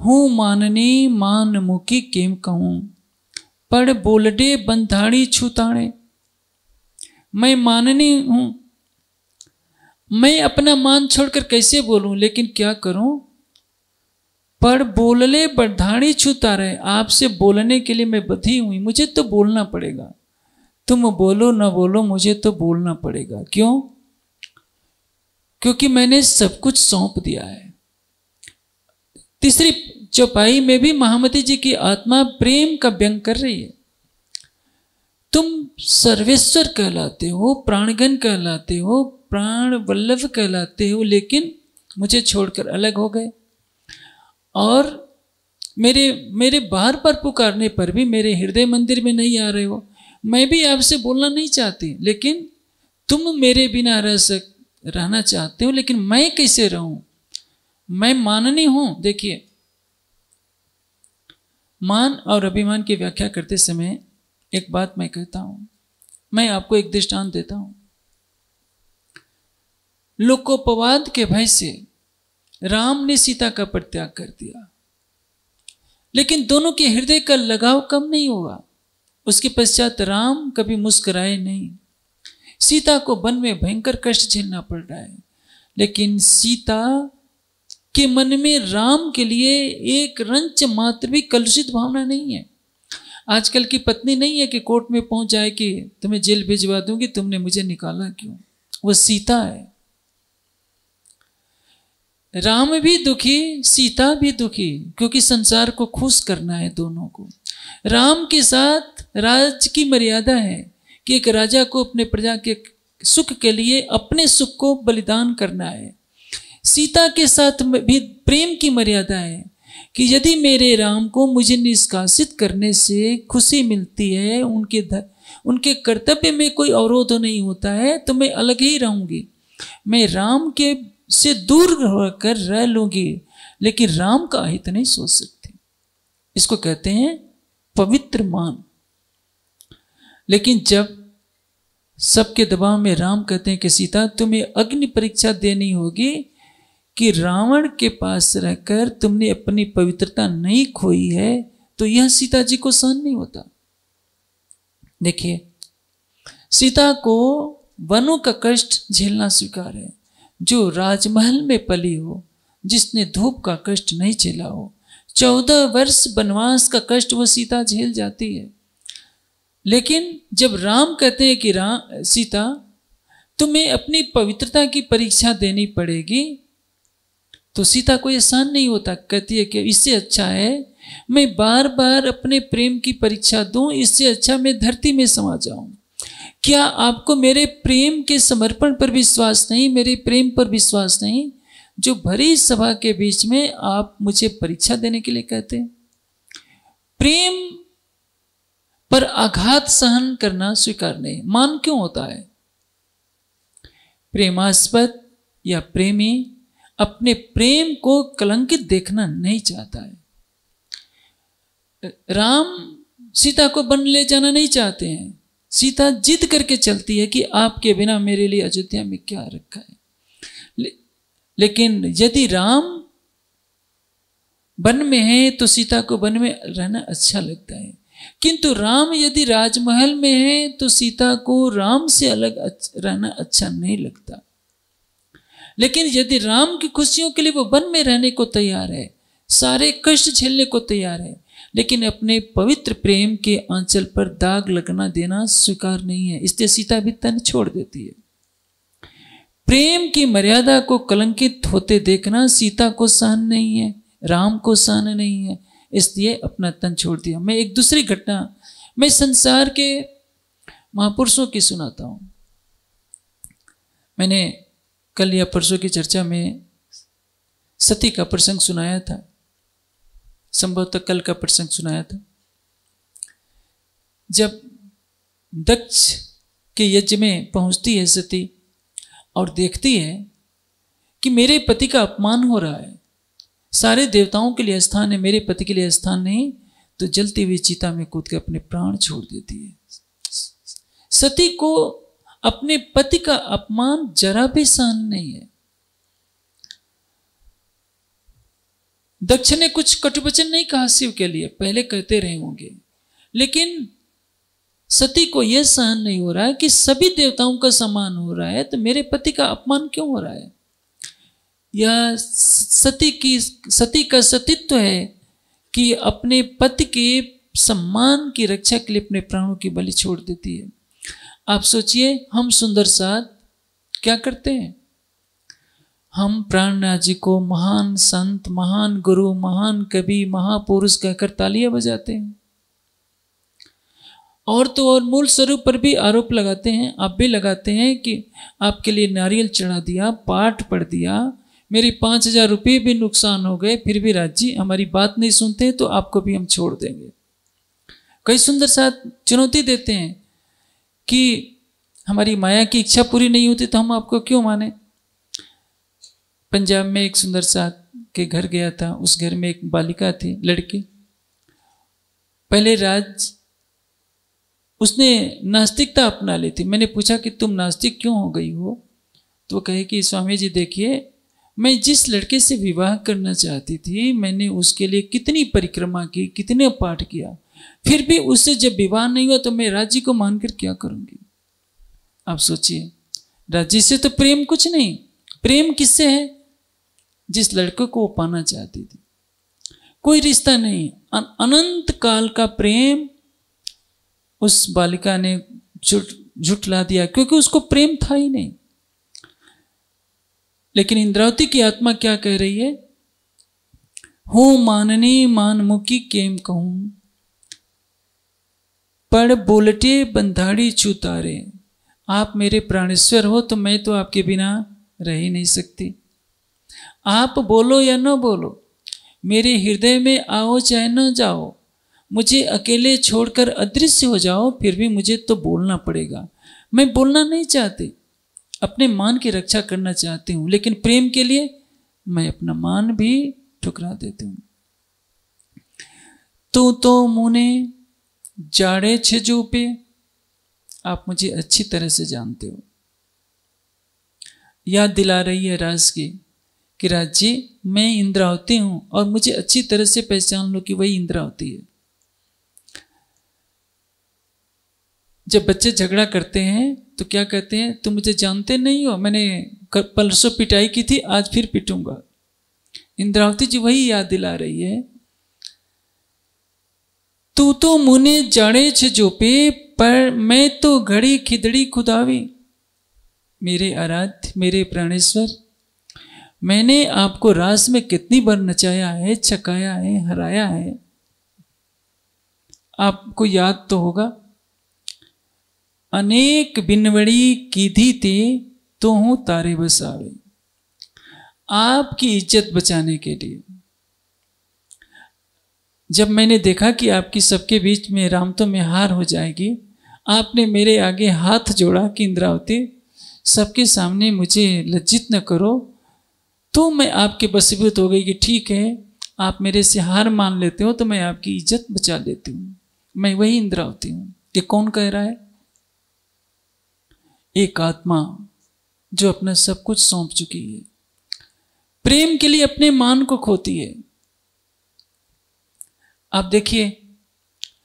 हूँ माननी मान मुखी केम कहूँ पर बोलडे बंधाणी छुताणे मैं माननी हूँ मैं अपना मान छोड़कर कैसे बोलूं लेकिन क्या करूं पर बोलले बंधाणी छूता रहे आपसे बोलने के लिए मैं बधी हुई मुझे तो बोलना पड़ेगा तुम तो बोलो ना बोलो मुझे तो बोलना पड़ेगा क्यों क्योंकि मैंने सब कुछ सौंप दिया है तीसरी चौपाई में भी महामती जी की आत्मा प्रेम का व्यंग कर रही है तुम सर्वेश्वर कहलाते हो प्राणगण कहलाते हो प्राण वल्लभ कहलाते हो लेकिन मुझे छोड़कर अलग हो गए और मेरे मेरे बार बार पुकारने पर भी मेरे हृदय मंदिर में नहीं आ रहे हो मैं भी आपसे बोलना नहीं चाहती लेकिन तुम मेरे बिना रह सक रहना चाहते हो लेकिन मैं कैसे रहूं मैं माननी हूं देखिए मान और अभिमान की व्याख्या करते समय एक बात मैं कहता हूं मैं आपको एक दृष्टांत देता हूं लोकोपवाद के भय से राम ने सीता का परित्याग कर दिया लेकिन दोनों के हृदय का लगाव कम नहीं हुआ उसके पश्चात राम कभी मुस्कुराए नहीं सीता को वन में भयंकर कष्ट झेलना पड़ रहा है लेकिन सीता के मन में राम के लिए एक रंच मात्र भी कलुषित भावना नहीं है आजकल की पत्नी नहीं है कि कोर्ट में पहुंच जाए कि तुम्हें जेल भिजवा दूंगी तुमने मुझे निकाला क्यों वो सीता है राम भी दुखी सीता भी दुखी क्योंकि संसार को खुश करना है दोनों को राम के साथ राज की मर्यादा है कि एक राजा को अपने प्रजा के सुख के लिए अपने सुख को बलिदान करना है सीता के साथ भी प्रेम की मर्यादा है कि यदि मेरे राम को मुझे निष्कासित करने से खुशी मिलती है उनके धर, उनके कर्तव्य में कोई अवरोध नहीं होता है तो मैं अलग ही रहूंगी मैं राम के से दूर रहकर रह लूंगी लेकिन राम का हित नहीं सोच सकती इसको कहते हैं पवित्र मान लेकिन जब सबके दबाव में राम कहते हैं कि सीता तुम्हें अग्नि परीक्षा देनी होगी कि रावण के पास रहकर तुमने अपनी पवित्रता नहीं खोई है तो यह सीता जी को सहन नहीं होता देखिए सीता को वनों का कष्ट झेलना स्वीकार है जो राजमहल में पली हो जिसने धूप का कष्ट नहीं झेला हो चौदह वर्ष वनवास का कष्ट वो सीता झेल जाती है लेकिन जब राम कहते हैं कि राम सीता तुम्हें अपनी पवित्रता की परीक्षा देनी पड़ेगी तो सीता को आसान नहीं होता कहती है कि इससे अच्छा है मैं बार बार अपने प्रेम की परीक्षा दूं इससे अच्छा मैं धरती में समा जाऊं क्या आपको मेरे प्रेम के समर्पण पर विश्वास नहीं मेरे प्रेम पर विश्वास नहीं जो भरी सभा के बीच में आप मुझे परीक्षा देने के लिए कहते प्रेम पर आघात सहन करना स्वीकार नहीं मान क्यों होता है प्रेमास्पद या प्रेमी अपने प्रेम को कलंकित देखना नहीं चाहता है राम सीता को बन ले जाना नहीं चाहते हैं सीता जिद करके चलती है कि आपके बिना मेरे लिए अयोध्या में क्या रखा है ले, लेकिन यदि राम वन में है तो सीता को वन में रहना अच्छा लगता है किंतु राम यदि राजमहल में है तो सीता को राम से अलग रहना अच्छा नहीं लगता लेकिन यदि राम की खुशियों के लिए वो वन में रहने को तैयार है सारे कष्ट झेलने को तैयार है लेकिन अपने पवित्र प्रेम के आंचल पर दाग लगना देना स्वीकार नहीं है इसलिए सीता भी तन छोड़ देती है प्रेम की मर्यादा को कलंकित होते देखना सीता को सहन नहीं है राम को सहन नहीं है इसलिए अपना तन छोड़ दिया मैं एक दूसरी घटना मैं संसार के महापुरुषों की सुनाता हूँ मैंने कल या परसों की चर्चा में सती का प्रसंग सुनाया था संभवतः कल का प्रसंग सुनाया था जब दक्ष के यज्ञ में पहुंचती है सती और देखती है कि मेरे पति का अपमान हो रहा है सारे देवताओं के लिए स्थान है मेरे पति के लिए स्थान नहीं तो जलती हुई चीता में कूद के अपने प्राण छोड़ देती है सती को अपने पति का अपमान जरा भी सहन नहीं है दक्ष ने कुछ कटुवचन नहीं कहा शिव के लिए पहले कहते रहे होंगे लेकिन सती को यह सहन नहीं हो रहा है कि सभी देवताओं का सम्मान हो रहा है तो मेरे पति का अपमान क्यों हो रहा है यह सती की सती का सतीत्व है कि अपने पति के सम्मान की रक्षा के लिए अपने प्राणों की बलि छोड़ देती है आप सोचिए हम सुंदर साथ क्या करते हैं हम प्राणनाथ जी को महान संत महान गुरु महान कवि महापुरुष कहकर तालियां बजाते हैं और तो और मूल स्वरूप पर भी आरोप लगाते हैं आप भी लगाते हैं कि आपके लिए नारियल चढ़ा दिया पाठ पढ़ दिया मेरी पाँच हजार रुपये भी नुकसान हो गए फिर भी राज जी हमारी बात नहीं सुनते तो आपको भी हम छोड़ देंगे कई सुंदर साथ चुनौती देते हैं कि हमारी माया की इच्छा पूरी नहीं होती तो हम आपको क्यों माने पंजाब में एक सुंदर साथ के घर गया था उस घर में एक बालिका थी लड़की पहले राज उसने नास्तिकता अपना ली थी मैंने पूछा कि तुम नास्तिक क्यों हो गई हो तो कहे कि स्वामी जी देखिए मैं जिस लड़के से विवाह करना चाहती थी मैंने उसके लिए कितनी परिक्रमा की कितने पाठ किया फिर भी उससे जब विवाह नहीं हुआ तो मैं राज्य को मानकर क्या करूंगी आप सोचिए राज्य से तो प्रेम कुछ नहीं प्रेम किससे है जिस लड़के को वो पाना चाहती थी कोई रिश्ता नहीं अनंत काल का प्रेम उस बालिका ने झुट झुटला दिया क्योंकि उसको प्रेम था ही नहीं लेकिन इंद्रावती की आत्मा क्या कह रही है हूं माननी मानमुखी केम कहूं पर बोलटे बंधाड़ी चुतारे आप मेरे प्राणेश्वर हो तो मैं तो आपके बिना रह ही नहीं सकती आप बोलो या न बोलो मेरे हृदय में आओ चाहे न जाओ मुझे अकेले छोड़कर अदृश्य हो जाओ फिर भी मुझे तो बोलना पड़ेगा मैं बोलना नहीं चाहती अपने मान की रक्षा करना चाहती हूं लेकिन प्रेम के लिए मैं अपना मान भी ठुकरा देती हूं तू तो मुने जाड़े छिजू पे आप मुझे अच्छी तरह से जानते हो याद दिला रही है राज की कि राज जी मैं इंद्रावती हूं और मुझे अच्छी तरह से पहचान लो कि वही इंद्रावती है जब बच्चे झगड़ा करते हैं तो क्या कहते हैं तुम मुझे जानते नहीं हो मैंने परसों पिटाई की थी आज फिर पिटूंगा इंद्रावती जी वही याद दिला रही है तू तो मुने जाड़े छ जोपे पर मैं तो घड़ी खिदड़ी खुदावी मेरे आराध्य मेरे प्राणेश्वर मैंने आपको रास में कितनी बार नचाया है छकाया है हराया है आपको याद तो होगा अनेक बिनवड़ी की थी ते तो हूँ तारे आवे आपकी इज्जत बचाने के लिए जब मैंने देखा कि आपकी सबके बीच में राम तो में हार हो जाएगी आपने मेरे आगे हाथ जोड़ा कि इंद्रावती सबके सामने मुझे लज्जित न करो तो मैं आपके बसीबूत हो गई कि ठीक है आप मेरे से हार मान लेते हो तो मैं आपकी इज्जत बचा लेती हूँ मैं वही इंद्रावती हूँ ये कौन कह रहा है एक आत्मा जो अपना सब कुछ सौंप चुकी है प्रेम के लिए अपने मान को खोती है आप देखिए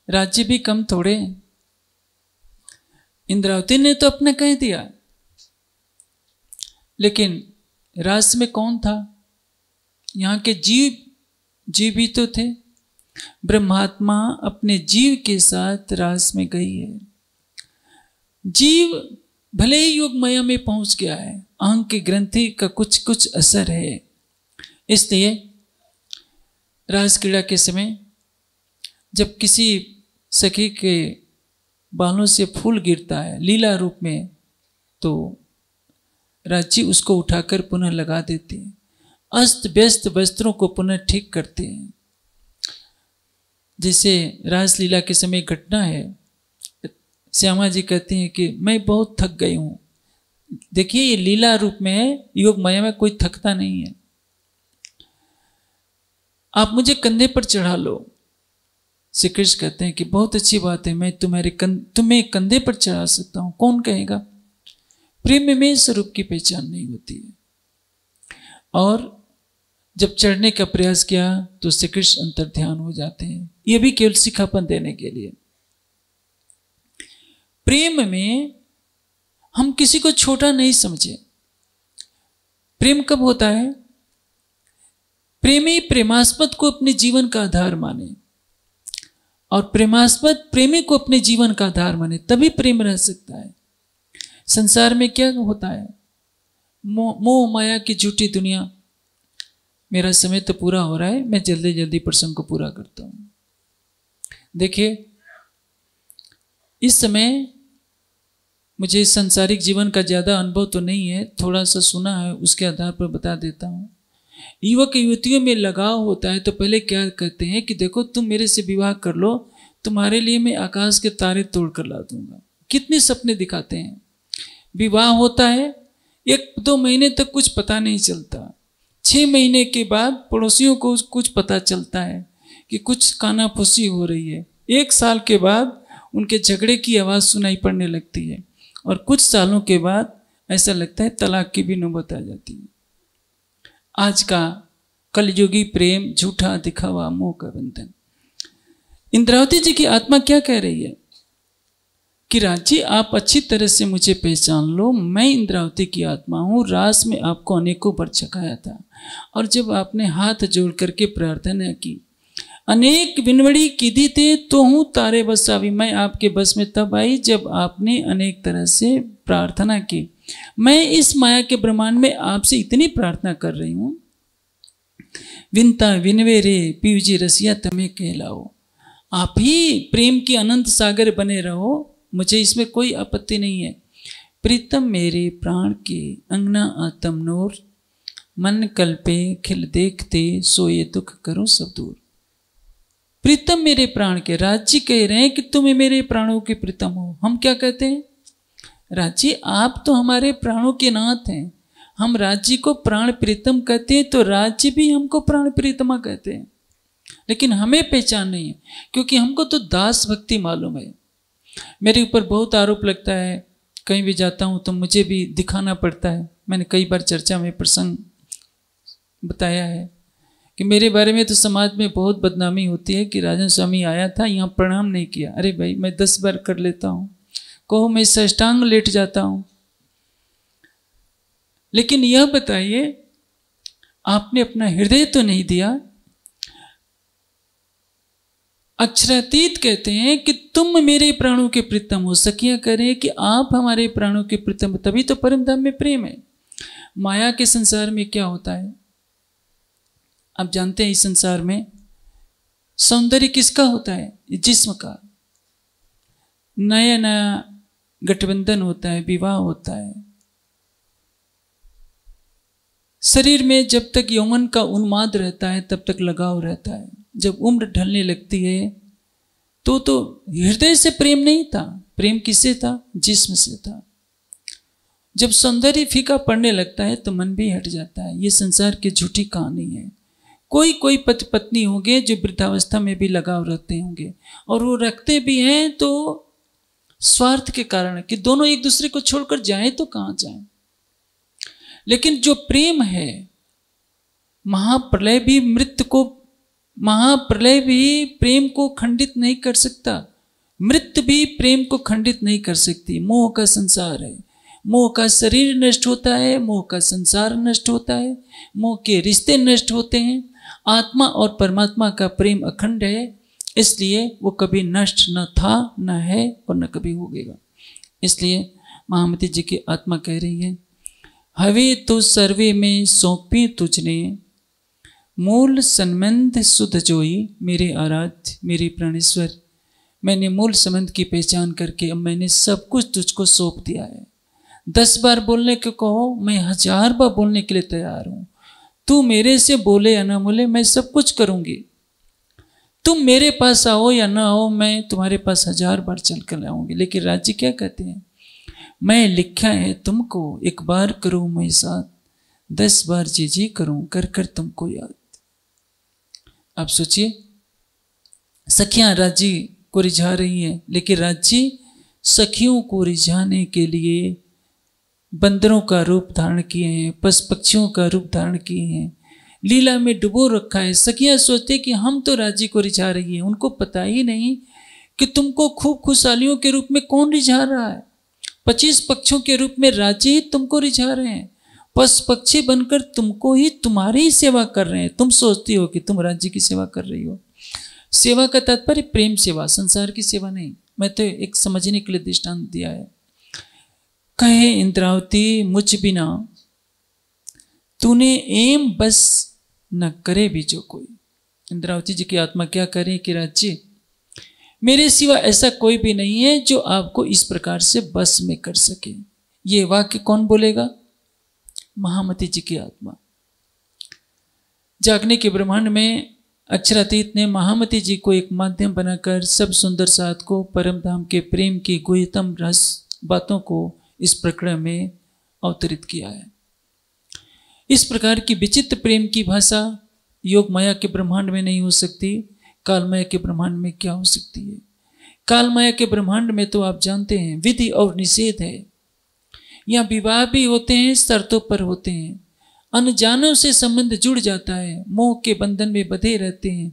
राज्य भी कम थोड़े इंद्रावती ने तो अपने कह दिया लेकिन राज में कौन था यहां के जीव जीव भी तो थे ब्रह्मात्मा अपने जीव के साथ रास में गई है जीव भले ही युग मया में पहुंच गया है अंग के ग्रंथि का कुछ कुछ असर है इसलिए रास क्रीड़ा के समय जब किसी सखी के बालों से फूल गिरता है लीला रूप में तो राज्य उसको उठाकर पुनः लगा देते हैं अस्त व्यस्त वस्त्रों को पुनः ठीक करते हैं जैसे राजलीला के समय घटना है श्यामा जी कहते हैं कि मैं बहुत थक गई हूँ देखिए ये लीला रूप में है योग माया में कोई थकता नहीं है आप मुझे कंधे पर चढ़ा लो श्री कृष्ण कहते हैं कि बहुत अच्छी बात है मैं तुम्हारे कं, तुम्हें कंधे पर चढ़ा सकता हूं कौन कहेगा प्रेम में स्वरूप की पहचान नहीं होती है और जब चढ़ने का प्रयास किया तो श्री कृष्ण अंतर ध्यान हो जाते हैं ये भी केवल सिखापन देने के लिए प्रेम में हम किसी को छोटा नहीं समझे प्रेम कब होता है प्रेमी प्रेमास्पद को अपने जीवन का आधार माने और प्रेमास्पद प्रेमी को अपने जीवन का आधार माने तभी प्रेम रह सकता है संसार में क्या होता है मोह माया की झूठी दुनिया मेरा समय तो पूरा हो रहा है मैं जल्दी जल्दी प्रसंग को पूरा करता हूं देखिए इस समय मुझे इस संसारिक जीवन का ज़्यादा अनुभव तो नहीं है थोड़ा सा सुना है उसके आधार पर बता देता हूँ युवक युवतियों में लगाव होता है तो पहले क्या कहते हैं कि देखो तुम मेरे से विवाह कर लो तुम्हारे लिए मैं आकाश के तारे तोड़ कर ला दूंगा कितने सपने दिखाते हैं विवाह होता है एक दो महीने तक कुछ पता नहीं चलता छः महीने के बाद पड़ोसियों को कुछ पता चलता है कि कुछ काना हो रही है एक साल के बाद उनके झगड़े की आवाज़ सुनाई पड़ने लगती है और कुछ सालों के बाद ऐसा लगता है तलाक की भी नौबत आ जाती है आज का कलयुगी प्रेम झूठा दिखावा मोह का बंधन इंद्रावती जी की आत्मा क्या कह रही है कि राजी आप अच्छी तरह से मुझे पहचान लो मैं इंद्रावती की आत्मा हूँ रास में आपको अनेकों बार छकाया था और जब आपने हाथ जोड़ करके प्रार्थना की अनेक बिनवड़ी किधी थे तो हूँ तारे बस आवी मैं आपके बस में तब आई जब आपने अनेक तरह से प्रार्थना की मैं इस माया के ब्रह्मांड में आपसे इतनी प्रार्थना कर रही हूँ विनता विनवे रे पीवजी रसिया तमें कहलाओ आप ही प्रेम के अनंत सागर बने रहो मुझे इसमें कोई आपत्ति नहीं है प्रीतम मेरे प्राण के अंगना आतम नोर मन कल्पे खिल देखते सोए दुख करो सब दूर प्रीतम मेरे प्राण के राज्य कह रहे हैं कि तुम्हें मेरे प्राणों के प्रीतम हो हम क्या कहते हैं राज्य आप तो हमारे प्राणों के नाथ हैं हम राज्य को प्राण प्रीतम कहते हैं तो राज्य भी हमको प्राण प्रीतमा कहते हैं लेकिन हमें पहचान नहीं है क्योंकि हमको तो दास भक्ति मालूम है मेरे ऊपर बहुत आरोप लगता है कहीं भी जाता हूँ तो मुझे भी दिखाना पड़ता है मैंने कई बार चर्चा में प्रसंग बताया है कि मेरे बारे में तो समाज में बहुत बदनामी होती है कि राजन स्वामी आया था यहाँ प्रणाम नहीं किया अरे भाई मैं दस बार कर लेता हूँ कहो मैं सष्टांग लेट जाता हूँ लेकिन यह बताइए आपने अपना हृदय तो नहीं दिया अक्षरातीत कहते हैं कि तुम मेरे प्राणों के प्रीतम हो सकिया करें कि आप हमारे प्राणों के प्रीतम तभी तो परम धाम में प्रेम है माया के संसार में क्या होता है आप जानते हैं इस संसार में सौंदर्य किसका होता है जिस्म का नया नया गठबंधन होता है विवाह होता है शरीर में जब तक यौवन का उन्माद रहता है तब तक लगाव रहता है जब उम्र ढलने लगती है तो तो हृदय से प्रेम नहीं था प्रेम किससे था जिस्म से था जब सौंदर्य फीका पड़ने लगता है तो मन भी हट जाता है ये संसार की झूठी कहानी है कोई कोई पति पत्नी होंगे जो वृद्धावस्था में भी लगाव रखते होंगे और वो रखते भी हैं तो स्वार्थ के कारण कि दोनों एक दूसरे को छोड़कर जाए तो कहां जाए लेकिन जो प्रेम है महाप्रलय भी मृत्यु को महाप्रलय भी प्रेम को खंडित नहीं कर सकता मृत्यु भी प्रेम को खंडित नहीं कर सकती मोह का संसार है मोह का शरीर नष्ट होता है मोह का संसार नष्ट होता है मोह के रिश्ते नष्ट होते हैं आत्मा और परमात्मा का प्रेम अखंड है इसलिए वो कभी नष्ट न था न है और न कभी होगेगा इसलिए महामती जी की आत्मा कह रही है हवे तो सर्वे में सौंपी तुझने मूल संबंध सुध जोई मेरे आराध्य मेरे प्राणेश्वर मैंने मूल संबंध की पहचान करके अब मैंने सब कुछ तुझको सौंप दिया है दस बार बोलने को कहो मैं हजार बार बोलने के लिए तैयार हूँ तू मेरे से बोले या ना बोले मैं सब कुछ करूंगी तुम मेरे पास आओ या ना आओ मैं तुम्हारे पास हजार बार चल कर लाऊंगी लेकिन राज्य क्या कहते हैं मैं लिखा है तुमको एक बार करूं मैं साथ दस बार जी जी करूं कर कर तुमको याद आप सोचिए सखियां राज्य को रिझा रही हैं लेकिन राज्य सखियों को रिझाने के लिए बंदरों का रूप धारण किए हैं पशु पक्षियों का रूप धारण किए हैं लीला में डुबो रखा है सखियाँ सोचते कि हम तो राज्य को रिझा रही है उनको पता ही नहीं कि तुमको खूब खुशहालियों के रूप में कौन रिझा रहा है पच्चीस पक्षों के रूप में राज्य ही तुमको रिझा रहे हैं पशु पक्षी बनकर तुमको ही तुम्हारी ही सेवा कर रहे हैं तुम सोचती हो कि तुम राज्य की सेवा कर रही हो सेवा का तात्पर्य प्रेम सेवा संसार की सेवा नहीं मैं तो एक समझने के लिए दृष्टांत दिया है कहे इंद्रावती मुझ बिना तूने एम बस न करे भी जो कोई इंद्रावती जी की आत्मा क्या करे कि राज्य मेरे सिवा ऐसा कोई भी नहीं है जो आपको इस प्रकार से बस में कर सके ये वाक्य कौन बोलेगा महामती जी की आत्मा जागने के ब्रह्मांड में अक्षरातीत ने महामती जी को एक माध्यम बनाकर सब सुंदर साथ को परम धाम के प्रेम की गुहतम रस बातों को इस प्रकरण में अवतरित किया है इस प्रकार की विचित्र प्रेम की भाषा योग माया के ब्रह्मांड में नहीं हो सकती काल माया के ब्रह्मांड में क्या हो सकती है काल माया के ब्रह्मांड में तो आप जानते हैं विधि और निषेध है या विवाह भी होते हैं शर्तों पर होते हैं अनजानों से संबंध जुड़ जाता है मोह के बंधन में बधे रहते हैं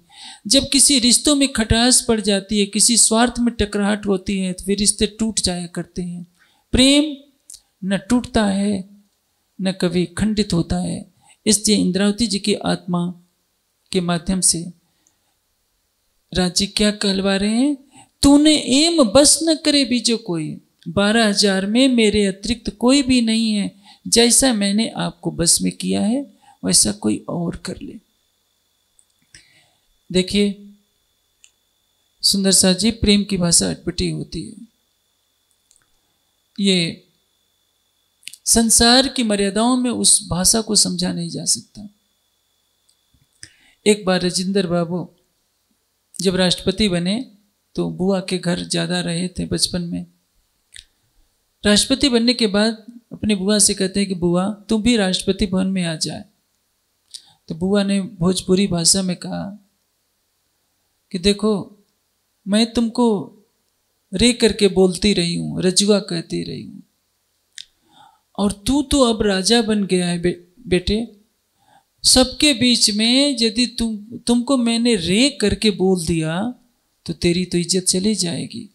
जब किसी रिश्तों में खटास पड़ जाती है किसी स्वार्थ में टकराहट होती है तो वे रिश्ते टूट जाया करते हैं प्रेम न टूटता है न कभी खंडित होता है इसलिए इंद्रावती जी की आत्मा के माध्यम से राजी क्या कहलवा रहे हैं तूने एम बस न करे बीजो कोई बारह हजार में मेरे अतिरिक्त कोई भी नहीं है जैसा मैंने आपको बस में किया है वैसा कोई और कर ले देखिए सुंदर सा जी प्रेम की भाषा अटपटी होती है ये संसार की मर्यादाओं में उस भाषा को समझा नहीं जा सकता एक बार राजेंद्र बाबू जब राष्ट्रपति बने तो बुआ के घर ज़्यादा रहे थे बचपन में राष्ट्रपति बनने के बाद अपनी बुआ से कहते हैं कि बुआ तुम भी राष्ट्रपति भवन में आ जाए तो बुआ ने भोजपुरी भाषा में कहा कि देखो मैं तुमको रे करके बोलती रही हूँ रजुआ कहती रही हूँ और तू तो अब राजा बन गया है बे, बेटे सबके बीच में यदि तुम तुमको मैंने रे करके बोल दिया तो तेरी तो इज्जत चली जाएगी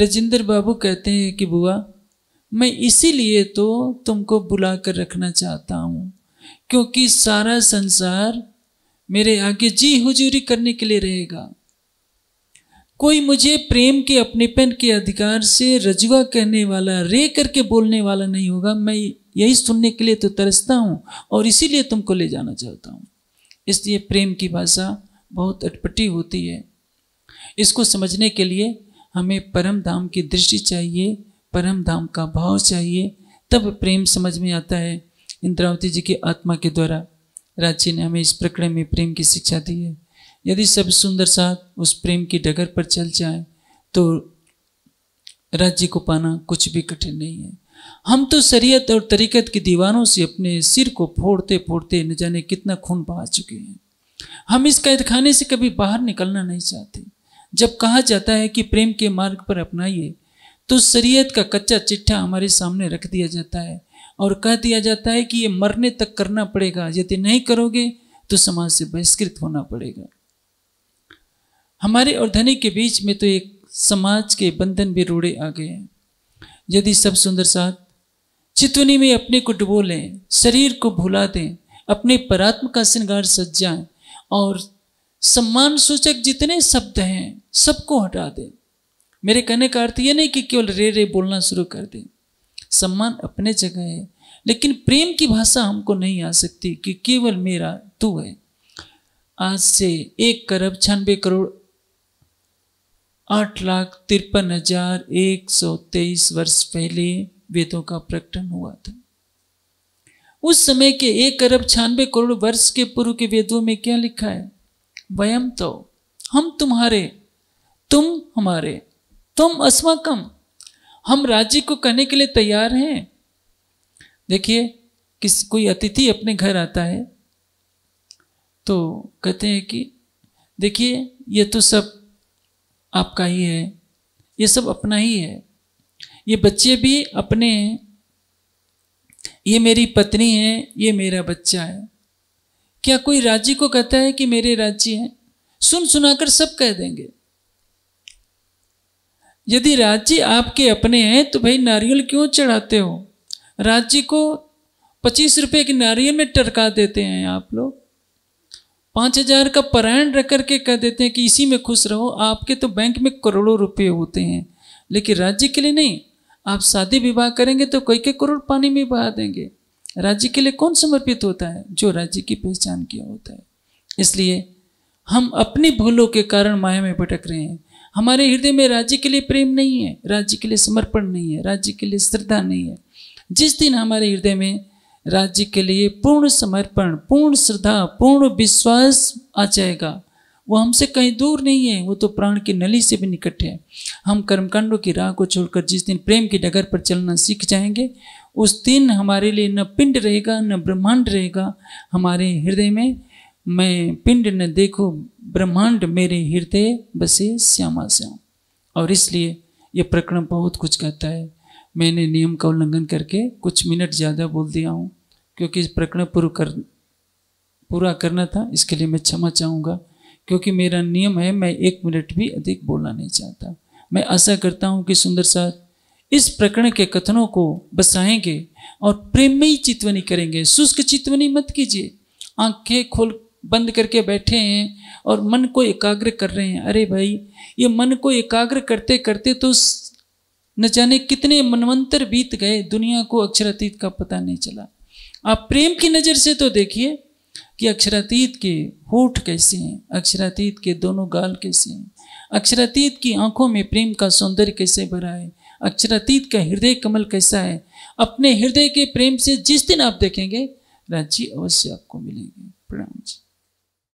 राजेंद्र बाबू कहते हैं कि बुआ मैं इसीलिए तो तुमको बुला कर रखना चाहता हूँ क्योंकि सारा संसार मेरे आगे जी हुजूरी करने के लिए रहेगा कोई मुझे प्रेम के पेन के अधिकार से रजुआ कहने वाला रे करके बोलने वाला नहीं होगा मैं यही सुनने के लिए तो तरसता हूँ और इसीलिए तुमको ले जाना चाहता हूँ इसलिए प्रेम की भाषा बहुत अटपटी होती है इसको समझने के लिए हमें परम धाम की दृष्टि चाहिए परम धाम का भाव चाहिए तब प्रेम समझ में आता है इंद्रावती जी की आत्मा के द्वारा राज्य ने हमें इस प्रकरण में प्रेम की शिक्षा दी है यदि सब सुंदर साथ उस प्रेम की डगर पर चल जाए तो राज्य को पाना कुछ भी कठिन नहीं है हम तो शरीयत और तरीकत की दीवारों से अपने सिर को फोड़ते फोड़ते न जाने कितना खून बहा चुके हैं हम इस कैदखाने से कभी बाहर निकलना नहीं चाहते जब कहा जाता है कि प्रेम के मार्ग पर अपनाइए तो शरीयत का कच्चा चिट्ठा हमारे सामने रख दिया जाता है और कह दिया जाता है कि ये मरने तक करना पड़ेगा यदि नहीं करोगे तो समाज से बहिष्कृत होना पड़ेगा हमारे और धनी के बीच में तो एक समाज के बंधन भी रूढ़े आ गए हैं यदि सब सुंदर साथ चितुनी में अपने को डुबो लें शरीर को भुला दें अपने परात्म का श्रृंगार सज जाए और सम्मान सूचक जितने शब्द हैं सबको हटा दें मेरे कहने का अर्थ ये नहीं कि केवल रे रे बोलना शुरू कर दें सम्मान अपने जगह है लेकिन प्रेम की भाषा हमको नहीं आ सकती कि केवल मेरा तू है आज से एक अरब छियानबे करोड़ आठ लाख तिरपन हजार एक सौ तेईस वर्ष पहले वेदों का प्रकटन हुआ था उस समय के एक अरब छानबे करोड़ वर्ष के पूर्व के वेदों में क्या लिखा है वयम तो हम तुम्हारे तुम हमारे तुम अस्माकम हम राज्य को कहने के लिए तैयार हैं देखिए किस कोई अतिथि अपने घर आता है तो कहते हैं कि देखिए ये तो सब आपका ही है ये सब अपना ही है ये बच्चे भी अपने हैं ये मेरी पत्नी है ये मेरा बच्चा है क्या कोई राज्य को कहता है कि मेरे राज्य हैं सुन सुनाकर सब कह देंगे यदि राज्य आपके अपने हैं तो भाई नारियल क्यों चढ़ाते हो राज्य को पच्चीस रुपए के नारियल में टरका देते हैं आप लोग पाँच हजार का परायण रख करके कह देते हैं कि इसी में खुश रहो आपके तो बैंक में करोड़ों रुपये होते हैं लेकिन राज्य के लिए नहीं आप शादी विवाह करेंगे तो कई के करोड़ पानी में बहा देंगे राज्य के लिए कौन समर्पित होता है जो राज्य की पहचान किया होता है इसलिए हम अपनी भूलों के कारण माया में भटक रहे हैं हमारे हृदय में राज्य के लिए प्रेम नहीं है राज्य के लिए समर्पण नहीं है राज्य के लिए श्रद्धा नहीं है जिस दिन हमारे हृदय में राज्य के लिए पूर्ण समर्पण पूर्ण श्रद्धा पूर्ण विश्वास आ जाएगा वो हमसे कहीं दूर नहीं है वो तो प्राण की नली से भी निकट है हम कर्मकांडों की राह को छोड़कर जिस दिन प्रेम की डगर पर चलना सीख जाएंगे उस दिन हमारे लिए न पिंड रहेगा न ब्रह्मांड रहेगा हमारे हृदय में मैं पिंड न देखो ब्रह्मांड मेरे हृदय बसे श्यामा श्याम और इसलिए यह प्रकरण बहुत कुछ कहता है मैंने नियम का उल्लंघन करके कुछ मिनट ज़्यादा बोल दिया हूँ क्योंकि इस प्रकरण पूरा कर पूरा करना था इसके लिए मैं क्षमा चाहूँगा क्योंकि मेरा नियम है मैं एक मिनट भी अधिक बोलना नहीं चाहता मैं आशा करता हूँ कि सुंदर साहब इस प्रकरण के कथनों को बसाएंगे और प्रेमयी चितवनी करेंगे शुष्क चितवनी मत कीजिए आंखें खोल बंद करके बैठे हैं और मन को एकाग्र कर रहे हैं अरे भाई ये मन को एकाग्र करते करते तो न जाने कितने मनवंतर बीत गए दुनिया को अक्षरातीत का पता नहीं चला आप प्रेम की नज़र से तो देखिए कि अक्षरातीत के होठ कैसे हैं अक्षरातीत के दोनों गाल कैसे हैं अक्षरातीत की आंखों में प्रेम का सौंदर्य कैसे भरा है अक्षरातीत का हृदय कमल कैसा है अपने हृदय के प्रेम से जिस दिन आप देखेंगे राज्य अवश्य आपको मिलेंगे प्रणाम जी